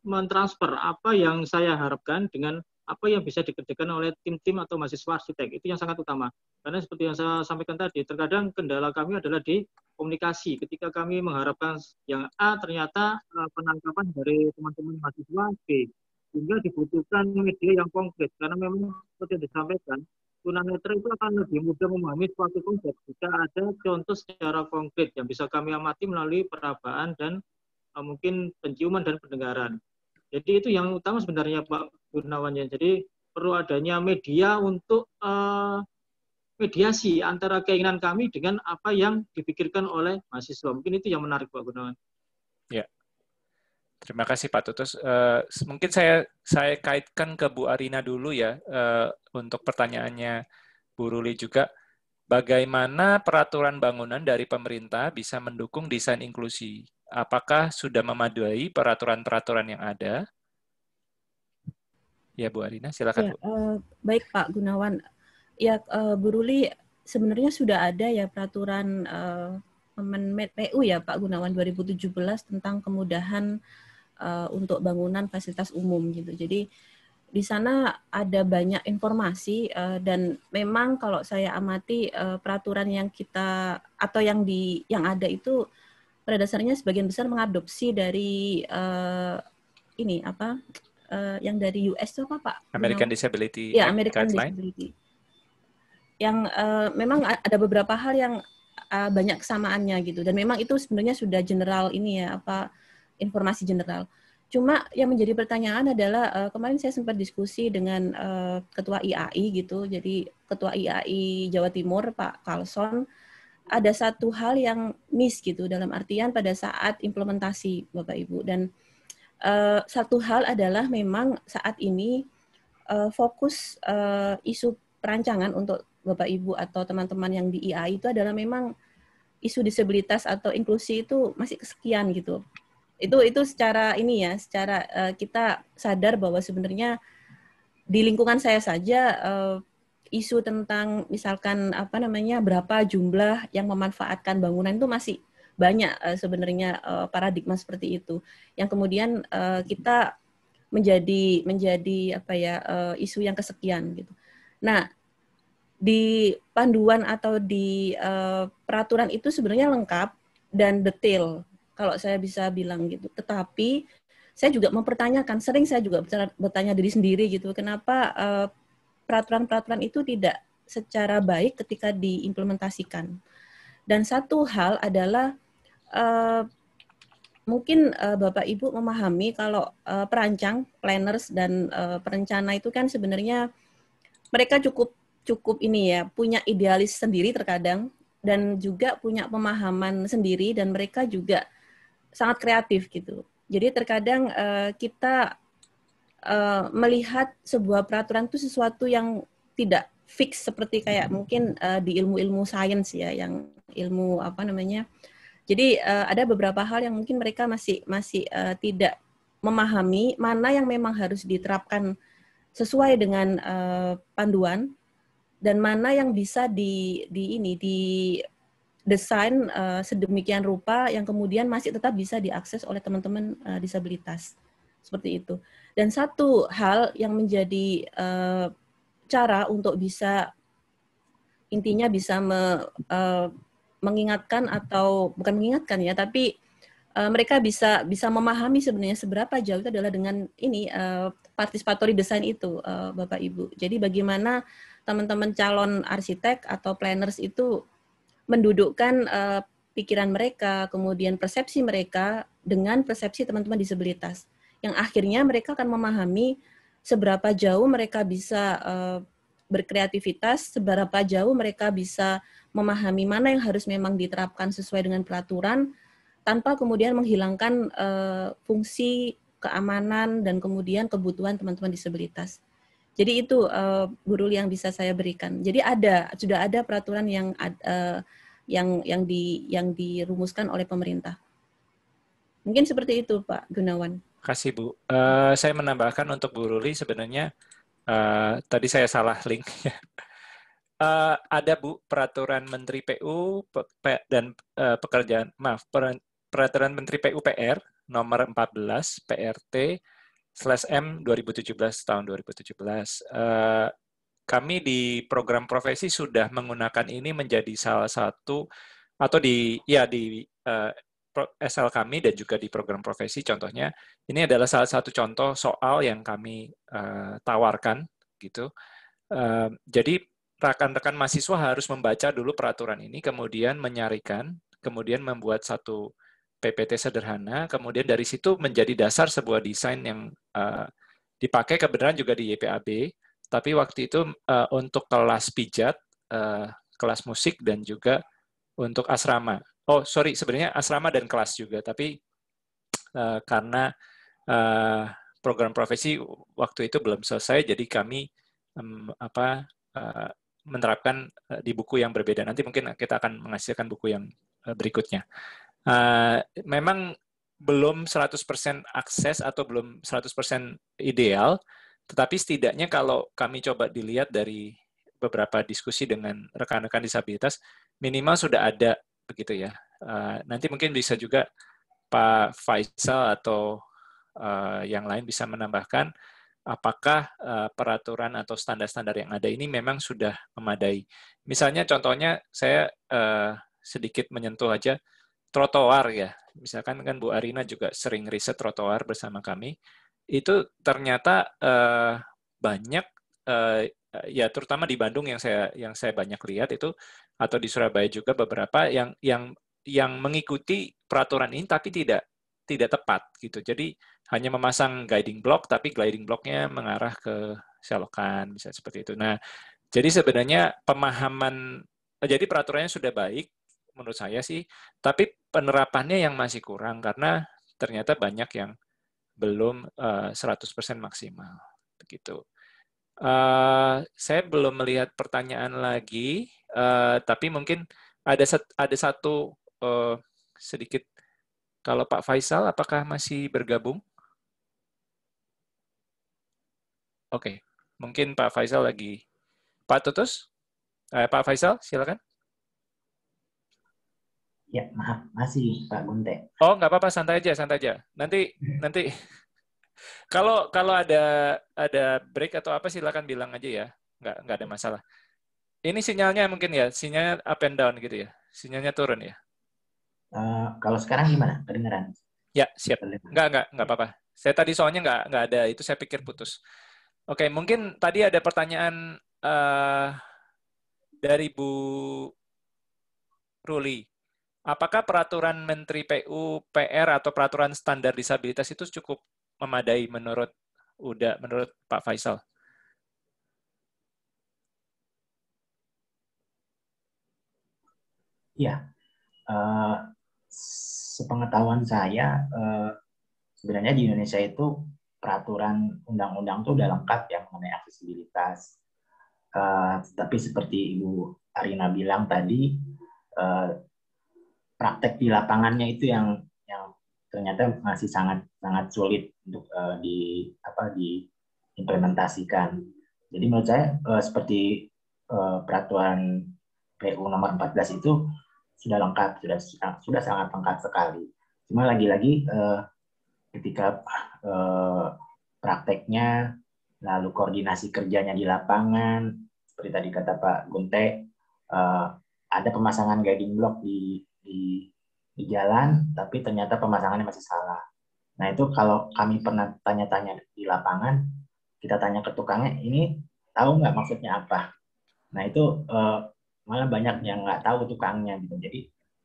mentransfer apa yang saya harapkan dengan apa yang bisa dikerjakan oleh tim-tim atau mahasiswa arsitek. Itu yang sangat utama. Karena seperti yang saya sampaikan tadi, terkadang kendala kami adalah di komunikasi. Ketika kami mengharapkan yang A, ternyata e, penangkapan dari teman-teman mahasiswa B. Sehingga dibutuhkan media yang konkret. Karena memang seperti yang disampaikan, tunanetra itu akan lebih mudah memahami suatu konsep jika ada contoh secara konkret yang bisa kami amati melalui perabaan dan Ah, mungkin penciuman dan pendengaran. Jadi itu yang utama sebenarnya Pak Gunawan ya. Jadi perlu adanya media untuk eh, mediasi antara keinginan kami dengan apa yang dipikirkan oleh mahasiswa. Mungkin itu yang menarik Pak Gunawan. Ya. Terima kasih Pak Tutus. Eh, mungkin saya saya kaitkan ke Bu Arina dulu ya eh, untuk pertanyaannya Bu Ruli juga. Bagaimana peraturan bangunan dari pemerintah bisa mendukung desain inklusi? apakah sudah memadai peraturan-peraturan yang ada? Ya, Bu Arina, silakan. Ya, Bu. Uh, baik, Pak Gunawan. Ya, uh, Bu Ruli, sebenarnya sudah ada ya peraturan uh, eh, PU ya Pak Gunawan 2017 tentang kemudahan uh, untuk bangunan fasilitas umum gitu. Jadi di sana ada banyak informasi uh, dan memang kalau saya amati uh, peraturan yang kita atau yang di yang ada itu pada dasarnya sebagian besar mengadopsi dari uh, ini apa uh, yang dari US itu apa Pak? American Menang, Disability ya, Act American Guideline. Disability. Yang uh, memang ada beberapa hal yang uh, banyak kesamaannya gitu dan memang itu sebenarnya sudah general ini ya apa informasi general. Cuma yang menjadi pertanyaan adalah uh, kemarin saya sempat diskusi dengan uh, ketua IAI gitu. Jadi ketua IAI Jawa Timur Pak Kalson ada satu hal yang miss gitu dalam artian pada saat implementasi Bapak Ibu dan uh, satu hal adalah memang saat ini uh, fokus uh, isu perancangan untuk Bapak Ibu atau teman-teman yang di IA itu adalah memang isu disabilitas atau inklusi itu masih kesekian gitu. Itu itu secara ini ya, secara uh, kita sadar bahwa sebenarnya di lingkungan saya saja uh, isu tentang misalkan apa namanya berapa jumlah yang memanfaatkan bangunan itu masih banyak uh, sebenarnya uh, paradigma seperti itu yang kemudian uh, kita menjadi menjadi apa ya uh, isu yang kesekian gitu. Nah, di panduan atau di uh, peraturan itu sebenarnya lengkap dan detail kalau saya bisa bilang gitu. Tetapi saya juga mempertanyakan, sering saya juga bertanya diri sendiri gitu, kenapa uh, peraturan-peraturan itu tidak secara baik ketika diimplementasikan. Dan satu hal adalah uh, mungkin uh, Bapak Ibu memahami kalau uh, perancang, planners dan uh, perencana itu kan sebenarnya mereka cukup cukup ini ya, punya idealis sendiri terkadang dan juga punya pemahaman sendiri dan mereka juga sangat kreatif gitu. Jadi terkadang uh, kita uh, melihat sebuah peraturan itu sesuatu yang tidak fix seperti kayak mungkin uh, di ilmu-ilmu sains ya yang ilmu apa namanya jadi uh, ada beberapa hal yang mungkin mereka masih masih uh, tidak memahami mana yang memang harus diterapkan sesuai dengan uh, panduan dan mana yang bisa di di ini di desain uh, sedemikian rupa yang kemudian masih tetap bisa diakses oleh teman-teman uh, disabilitas seperti itu. Dan satu hal yang menjadi uh, cara untuk bisa intinya bisa me, uh, mengingatkan atau bukan mengingatkan ya, tapi uh, mereka bisa bisa memahami sebenarnya seberapa jauh itu adalah dengan ini uh, participatory design itu, uh, Bapak Ibu. Jadi bagaimana teman-teman calon arsitek atau planners itu mendudukkan uh, pikiran mereka, kemudian persepsi mereka dengan persepsi teman-teman disabilitas yang akhirnya mereka akan memahami seberapa jauh mereka bisa uh, berkreativitas, seberapa jauh mereka bisa memahami mana yang harus memang diterapkan sesuai dengan peraturan tanpa kemudian menghilangkan uh, fungsi keamanan dan kemudian kebutuhan teman-teman disabilitas. Jadi itu uh, eh, guru yang bisa saya berikan. Jadi ada sudah ada peraturan yang uh, yang yang di yang dirumuskan oleh pemerintah. Mungkin seperti itu Pak Gunawan kasih Bu. Uh, saya menambahkan untuk Bu Ruli sebenarnya uh, tadi saya salah link. uh, ada Bu peraturan Menteri PU pe, pe, dan uh, pekerjaan maaf per, peraturan Menteri PUPR nomor 14 PRT slash M 2017 tahun 2017. Uh, kami di program profesi sudah menggunakan ini menjadi salah satu atau di ya di uh, SL kami dan juga di program profesi contohnya ini adalah salah satu contoh soal yang kami uh, tawarkan gitu uh, jadi rekan-rekan mahasiswa harus membaca dulu peraturan ini kemudian menyarikan kemudian membuat satu PPT sederhana kemudian dari situ menjadi dasar sebuah desain yang uh, dipakai kebenaran juga di YPAB tapi waktu itu uh, untuk kelas pijat uh, kelas musik dan juga untuk asrama Oh, sorry, sebenarnya asrama dan kelas juga, tapi uh, karena uh, program profesi waktu itu belum selesai, jadi kami um, apa uh, menerapkan uh, di buku yang berbeda. Nanti mungkin kita akan menghasilkan buku yang uh, berikutnya. Uh, memang belum 100% akses atau belum 100% ideal, tetapi setidaknya kalau kami coba dilihat dari beberapa diskusi dengan rekan-rekan disabilitas, minimal sudah ada begitu ya. Uh, nanti mungkin bisa juga Pak Faisal atau uh, yang lain bisa menambahkan apakah uh, peraturan atau standar-standar yang ada ini memang sudah memadai. Misalnya contohnya saya uh, sedikit menyentuh aja trotoar ya. Misalkan kan Bu Arina juga sering riset trotoar bersama kami. Itu ternyata uh, banyak Eh, ya terutama di Bandung yang saya yang saya banyak lihat itu atau di Surabaya juga beberapa yang yang yang mengikuti peraturan ini tapi tidak tidak tepat gitu. Jadi hanya memasang guiding block tapi guiding blocknya mengarah ke selokan bisa seperti itu. Nah, jadi sebenarnya pemahaman eh, jadi peraturannya sudah baik menurut saya sih, tapi penerapannya yang masih kurang karena ternyata banyak yang belum 100% eh, maksimal begitu. Eh, saya belum melihat pertanyaan lagi, uh, tapi mungkin ada sat, ada satu uh, sedikit. Kalau Pak Faisal, apakah masih bergabung? Oke, okay. mungkin Pak Faisal lagi. Pak Tutus, eh, Pak Faisal, silakan. Ya, maaf, masih Pak Gunte. Oh, nggak apa-apa, santai aja, santai aja. Nanti, nanti kalau kalau ada ada break atau apa silakan bilang aja ya. Nggak nggak ada masalah. Ini sinyalnya mungkin ya, sinyalnya up and down gitu ya. Sinyalnya turun ya. Uh, kalau sekarang gimana? Kedengeran? Ya, siap. Nggak, nggak, nggak apa-apa. Saya tadi soalnya nggak, nggak ada. Itu saya pikir putus. Oke, mungkin tadi ada pertanyaan uh, dari Bu Ruli. Apakah peraturan Menteri PU, PR, atau peraturan standar disabilitas itu cukup memadai menurut Uda, menurut Pak Faisal? Ya, uh, sepengetahuan saya uh, sebenarnya di Indonesia itu peraturan undang-undang itu udah lengkap ya mengenai aksesibilitas. Uh, tapi seperti Ibu Arina bilang tadi, uh, praktek di lapangannya itu yang ternyata masih sangat sangat sulit untuk uh, di apa diimplementasikan. Jadi menurut saya uh, seperti uh, peraturan PU nomor 14 itu sudah lengkap, sudah sudah sangat lengkap sekali. Cuma lagi-lagi uh, ketika uh, prakteknya lalu koordinasi kerjanya di lapangan seperti tadi kata Pak Gunte uh, ada pemasangan guiding block di di di jalan, tapi ternyata pemasangannya masih salah. Nah itu kalau kami pernah tanya-tanya di lapangan, kita tanya ke tukangnya, ini tahu nggak maksudnya apa? Nah itu eh, malah banyak yang nggak tahu tukangnya gitu. Jadi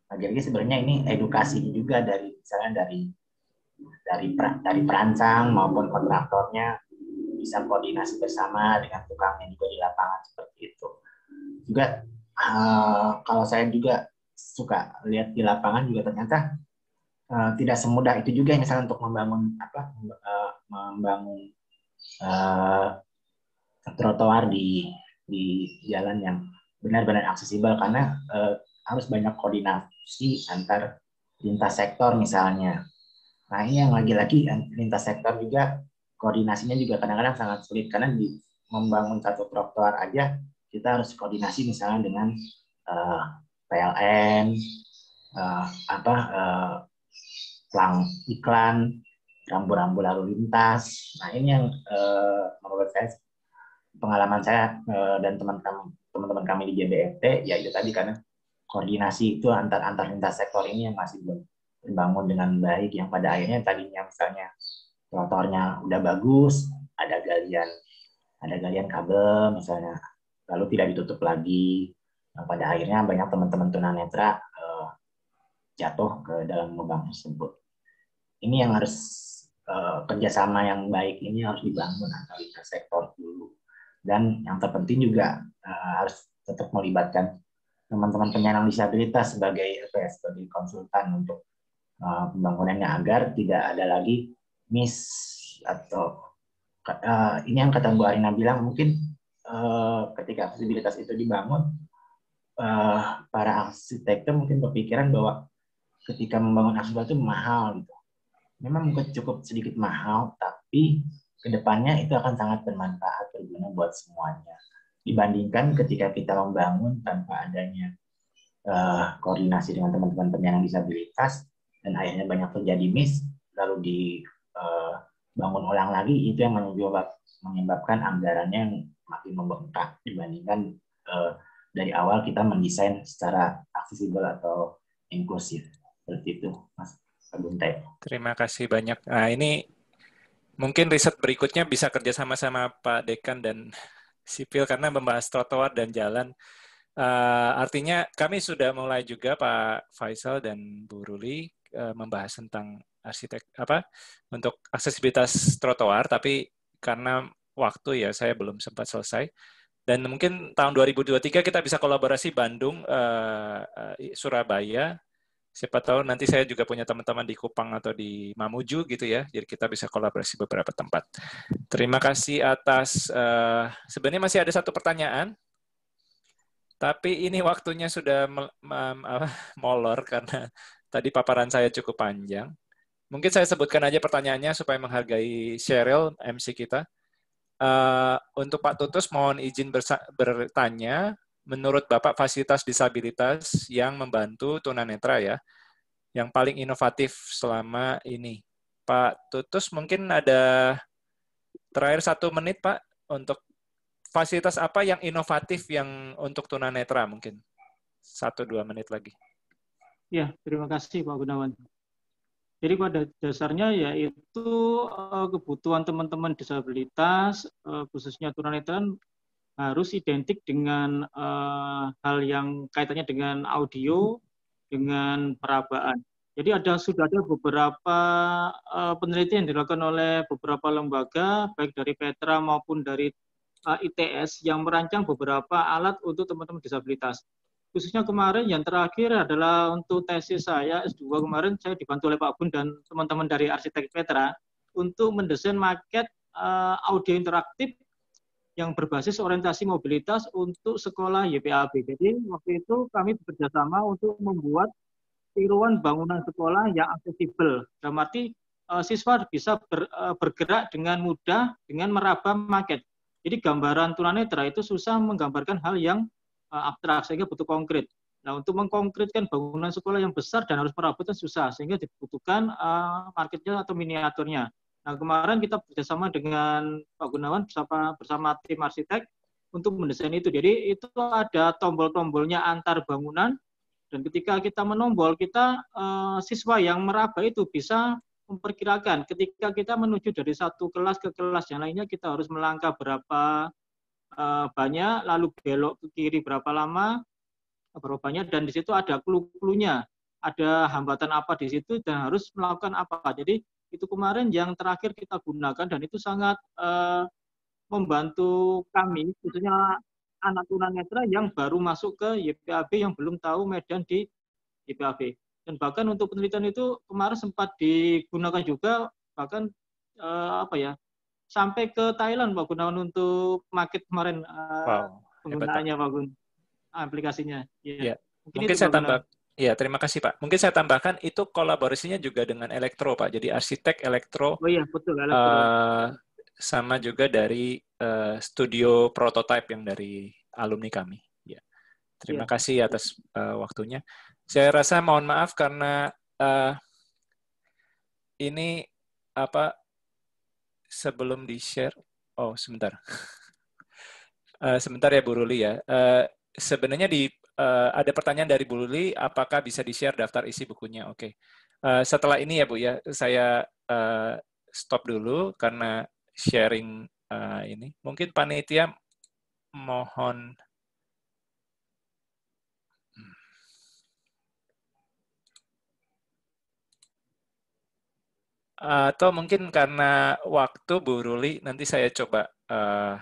lagi sebenarnya ini edukasi juga dari misalnya dari dari dari perancang maupun kontraktornya bisa koordinasi bersama dengan tukangnya juga di lapangan seperti itu. Juga uh, kalau saya juga suka lihat di lapangan juga ternyata uh, tidak semudah itu juga misalnya untuk membangun apa uh, membangun uh, trotoar di di jalan yang benar-benar aksesibel karena uh, harus banyak koordinasi antar lintas sektor misalnya. Nah ini yang lagi-lagi lintas sektor juga koordinasinya juga kadang-kadang sangat sulit karena di membangun satu trotoar aja kita harus koordinasi misalnya dengan uh, PLN, uh, eh, apa uh, pelang iklan, rambu-rambu lalu lintas. Nah ini yang uh, menurut saya pengalaman saya uh, dan teman-teman kami di JBFT ya itu tadi karena koordinasi itu antar antar lintas sektor ini yang masih belum terbangun dengan baik yang pada akhirnya tadinya misalnya rotornya udah bagus ada galian ada galian kabel misalnya lalu tidak ditutup lagi Nah, pada akhirnya banyak teman-teman tunanetra uh, jatuh ke dalam lubang tersebut. Ini yang harus uh, kerjasama yang baik ini harus dibangun antara lintas sektor dulu. Dan yang terpenting juga uh, harus tetap melibatkan teman-teman penyandang disabilitas sebagai apa ya, sebagai konsultan untuk uh, pembangunannya agar tidak ada lagi miss atau uh, ini yang kata Bu Arina bilang mungkin uh, ketika aksesibilitas itu dibangun uh, para arsitektur mungkin berpikiran bahwa ketika membangun arsitektur itu mahal gitu. Memang mungkin cukup sedikit mahal, tapi kedepannya itu akan sangat bermanfaat berguna buat semuanya. Dibandingkan ketika kita membangun tanpa adanya uh, koordinasi dengan teman-teman penyandang disabilitas dan akhirnya banyak terjadi miss lalu dibangun eh, uh, ulang lagi itu yang menyebabkan anggarannya yang makin membengkak dibandingkan uh, dari awal kita mendesain secara aksesibel atau inklusif seperti itu Mas Aguntai. Terima kasih banyak. Nah, ini mungkin riset berikutnya bisa kerjasama sama Pak Dekan dan sipil karena membahas trotoar dan jalan. Uh, artinya kami sudah mulai juga Pak Faisal dan Bu Ruli uh, membahas tentang arsitek apa untuk aksesibilitas trotoar, tapi karena waktu ya saya belum sempat selesai. Dan mungkin tahun 2023 kita bisa kolaborasi Bandung, uh, Surabaya. Siapa tahu nanti saya juga punya teman-teman di Kupang atau di Mamuju gitu ya. Jadi kita bisa kolaborasi beberapa tempat. Terima kasih atas uh, sebenarnya masih ada satu pertanyaan. Tapi ini waktunya sudah molor karena tadi paparan saya cukup panjang. Mungkin saya sebutkan aja pertanyaannya supaya menghargai Cheryl, MC kita. Eh, untuk Pak Tutus mohon izin bertanya, menurut Bapak fasilitas disabilitas yang membantu tunanetra ya, yang paling inovatif selama ini. Pak Tutus mungkin ada terakhir satu menit Pak untuk fasilitas apa yang inovatif yang untuk tunanetra mungkin satu dua menit lagi. Ya terima kasih Pak Gunawan. Jadi pada dasarnya yaitu eh, kebutuhan teman-teman disabilitas, eh, khususnya tunanetra kan harus identik dengan eh, hal yang kaitannya dengan audio, dengan perabaan. Jadi ada sudah ada beberapa penelitian dilakukan oleh beberapa lembaga, baik dari Petra maupun dari ITS yang merancang beberapa alat untuk teman-teman disabilitas khususnya kemarin yang terakhir adalah untuk tesis saya S2 kemarin saya dibantu oleh Pak Gun dan teman-teman dari Arsitek Petra untuk mendesain maket uh, audio interaktif yang berbasis orientasi mobilitas untuk sekolah YPAB. Jadi waktu itu kami bekerjasama untuk membuat tiruan bangunan sekolah yang aksesibel. Dalam arti uh, siswa bisa ber, uh, bergerak dengan mudah dengan meraba maket. Jadi gambaran tunanetra itu susah menggambarkan hal yang Eh, abstrak sehingga butuh konkret. Nah, untuk mengkonkretkan bangunan sekolah yang besar dan harus merabut susah, sehingga dibutuhkan uh, marketnya atau miniaturnya. Nah, kemarin kita bekerjasama dengan Pak Gunawan bersama, bersama tim arsitek untuk mendesain itu. Jadi, itu ada tombol-tombolnya antar bangunan, dan ketika kita menombol, kita uh, siswa yang meraba itu bisa memperkirakan ketika kita menuju dari satu kelas ke kelas yang lainnya, kita harus melangkah berapa Eh, banyak, lalu belok ke kiri berapa lama berapa banyak, dan di situ ada clue-cluenya, ada hambatan apa di situ, dan harus melakukan apa. Jadi itu kemarin yang terakhir kita gunakan, dan itu sangat uh, membantu kami, khususnya anak tunanetra yang baru masuk ke YPAB yang belum tahu medan di YPAB. Dan bahkan untuk penelitian itu kemarin sempat digunakan juga bahkan uh, apa ya sampai ke Thailand Pak Gunawan untuk market kemarin uh, wow, penggunaannya Pak Gun aplikasinya. Yeah. Yeah. Mungkin, Mungkin itu, saya tambah. Ya, terima kasih Pak. Mungkin saya tambahkan itu kolaborasinya juga dengan elektro Pak. Jadi arsitek elektro. Oh iya, betul elektro. Uh, sama juga dari uh, studio prototype yang dari alumni kami. Ya. Terima ya. kasih atas uh, waktunya. Saya rasa mohon maaf karena uh, ini apa sebelum di-share, oh sebentar. uh, sebentar ya Bu Ruli ya. Uh, sebenarnya di uh, ada pertanyaan dari Bu Ruli, apakah bisa di-share daftar isi bukunya? Oke. Okay. Uh, setelah ini ya Bu ya, saya uh, stop dulu karena sharing uh, ini. Mungkin panitia mohon atau mungkin karena waktu Bu Ruli nanti saya coba uh,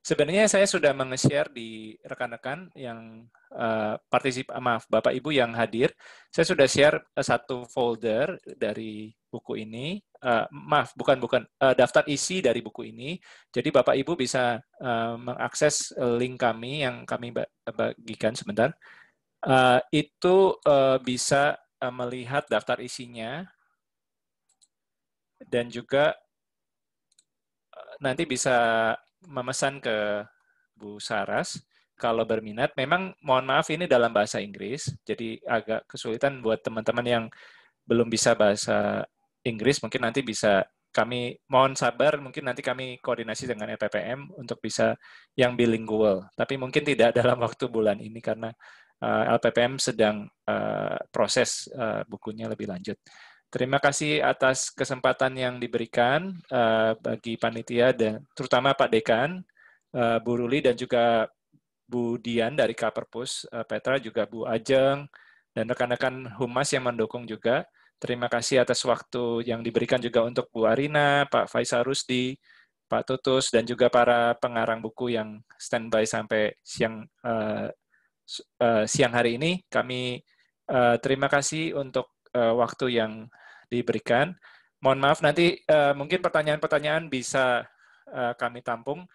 sebenarnya saya sudah menge-share di rekan-rekan yang uh, partisip ah, maaf Bapak Ibu yang hadir saya sudah share eh, satu folder dari buku ini uh, maaf bukan bukan uh, daftar isi dari buku ini jadi Bapak Ibu bisa uh, mengakses link kami yang kami bagikan sebentar uh, itu uh, bisa melihat daftar isinya dan juga eh, nanti bisa memesan ke Bu Saras kalau berminat. Memang mohon maaf ini dalam bahasa Inggris, jadi agak kesulitan buat teman-teman yang belum bisa bahasa Inggris, mungkin nanti bisa kami mohon sabar, mungkin nanti kami koordinasi dengan LPPM e untuk bisa yang bilingual. Tapi mungkin tidak dalam waktu bulan ini karena eh, LPPM sedang eh, proses bukunya lebih lanjut. Terima kasih atas kesempatan yang diberikan uh, bagi panitia dan terutama Pak Dekan, uh, Bu Ruli dan juga Bu Dian dari Kaperpus, uh, Petra juga Bu Ajeng dan rekan-rekan humas yang mendukung juga. Terima kasih atas waktu yang diberikan juga untuk Bu Arina, Pak Faisal Rusdi, Pak Tutus dan juga para pengarang buku yang standby sampai siang uh, uh, siang hari ini. Kami uh, terima kasih untuk waktu yang diberikan. Mohon maaf nanti uh, mungkin pertanyaan-pertanyaan bisa uh, kami tampung.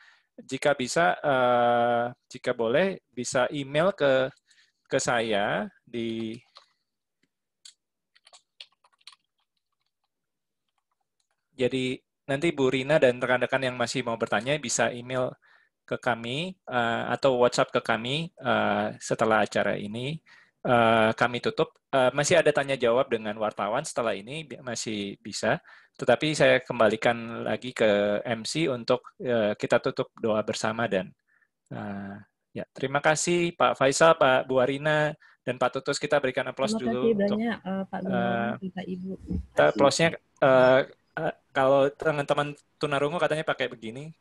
Jika bisa, uh, jika boleh, bisa email ke ke saya di Jadi nanti Bu Rina dan rekan-rekan yang masih mau bertanya bisa email ke kami uh, atau WhatsApp ke kami uh, setelah acara ini. Eh, kami tutup. Uh, masih ada tanya jawab dengan wartawan setelah ini masih bisa, tetapi saya kembalikan lagi ke MC untuk uh, kita tutup doa bersama dan uh, ya terima kasih Pak Faisal, Pak Bu Buarina dan Pak Tutus kita berikan aplaus dulu banyak, untuk uh, Pak Gunawan, uh, Ibu. aplausnya uh, uh, kalau teman-teman tunarungu katanya pakai begini.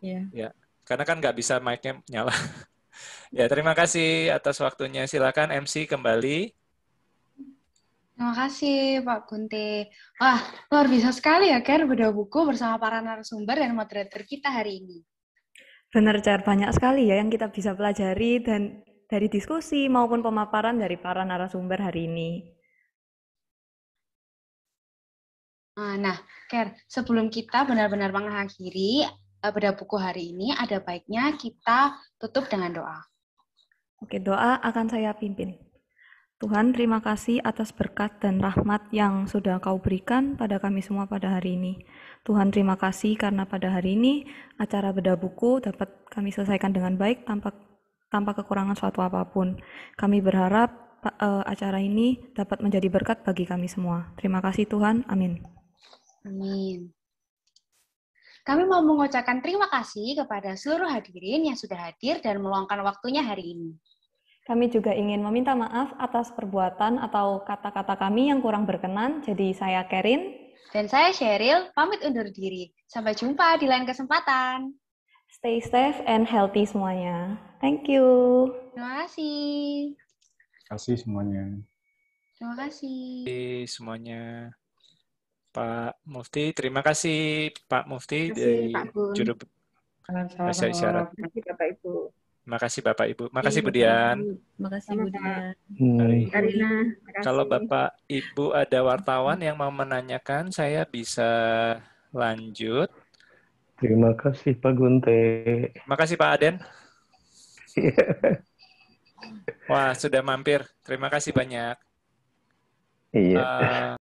Iya. Yeah. Ya. Karena kan nggak bisa mic-nya nyala. Ya, terima kasih atas waktunya. Silakan MC kembali. Terima kasih Pak Kunti. Wah, luar biasa sekali ya, Ker, beda buku bersama para narasumber dan moderator kita hari ini. Benar, Cer. Banyak sekali ya yang kita bisa pelajari dan dari diskusi maupun pemaparan dari para narasumber hari ini. Ah, nah, Ker, sebelum kita benar-benar mengakhiri eh, beda buku hari ini, ada baiknya kita tutup dengan doa. Oke, doa akan saya pimpin. Tuhan, terima kasih atas berkat dan rahmat yang sudah Kau berikan pada kami semua pada hari ini. Tuhan, terima kasih karena pada hari ini acara bedah buku dapat kami selesaikan dengan baik tanpa tanpa kekurangan suatu apapun. Kami berharap uh, acara ini dapat menjadi berkat bagi kami semua. Terima kasih Tuhan. Amin. Amin. Kami mau mengucapkan terima kasih kepada seluruh hadirin yang sudah hadir dan meluangkan waktunya hari ini. Kami juga ingin meminta maaf atas perbuatan atau kata-kata kami yang kurang berkenan. Jadi saya Kerin. Dan saya Cheryl, pamit undur diri. Sampai jumpa di lain kesempatan. Stay safe and healthy semuanya. Thank you. Terima kasih. Terima kasih semuanya. Terima kasih. Terima kasih semuanya. Pak Mufti. Terima kasih Pak Mufti kasih, dari Pak Bun. juru bahasa isyarat. Terima kasih Bapak Ibu. Makasih Bapak Ibu. Makasih Bu Dian. Makasih Bu Dian. Hmm. Karina, Kalau Bapak Ibu ada wartawan yang mau menanyakan, saya bisa lanjut. Terima kasih Pak Gunte. Terima kasih Pak Aden. Wah, sudah mampir. Terima kasih banyak. Iya. Uh,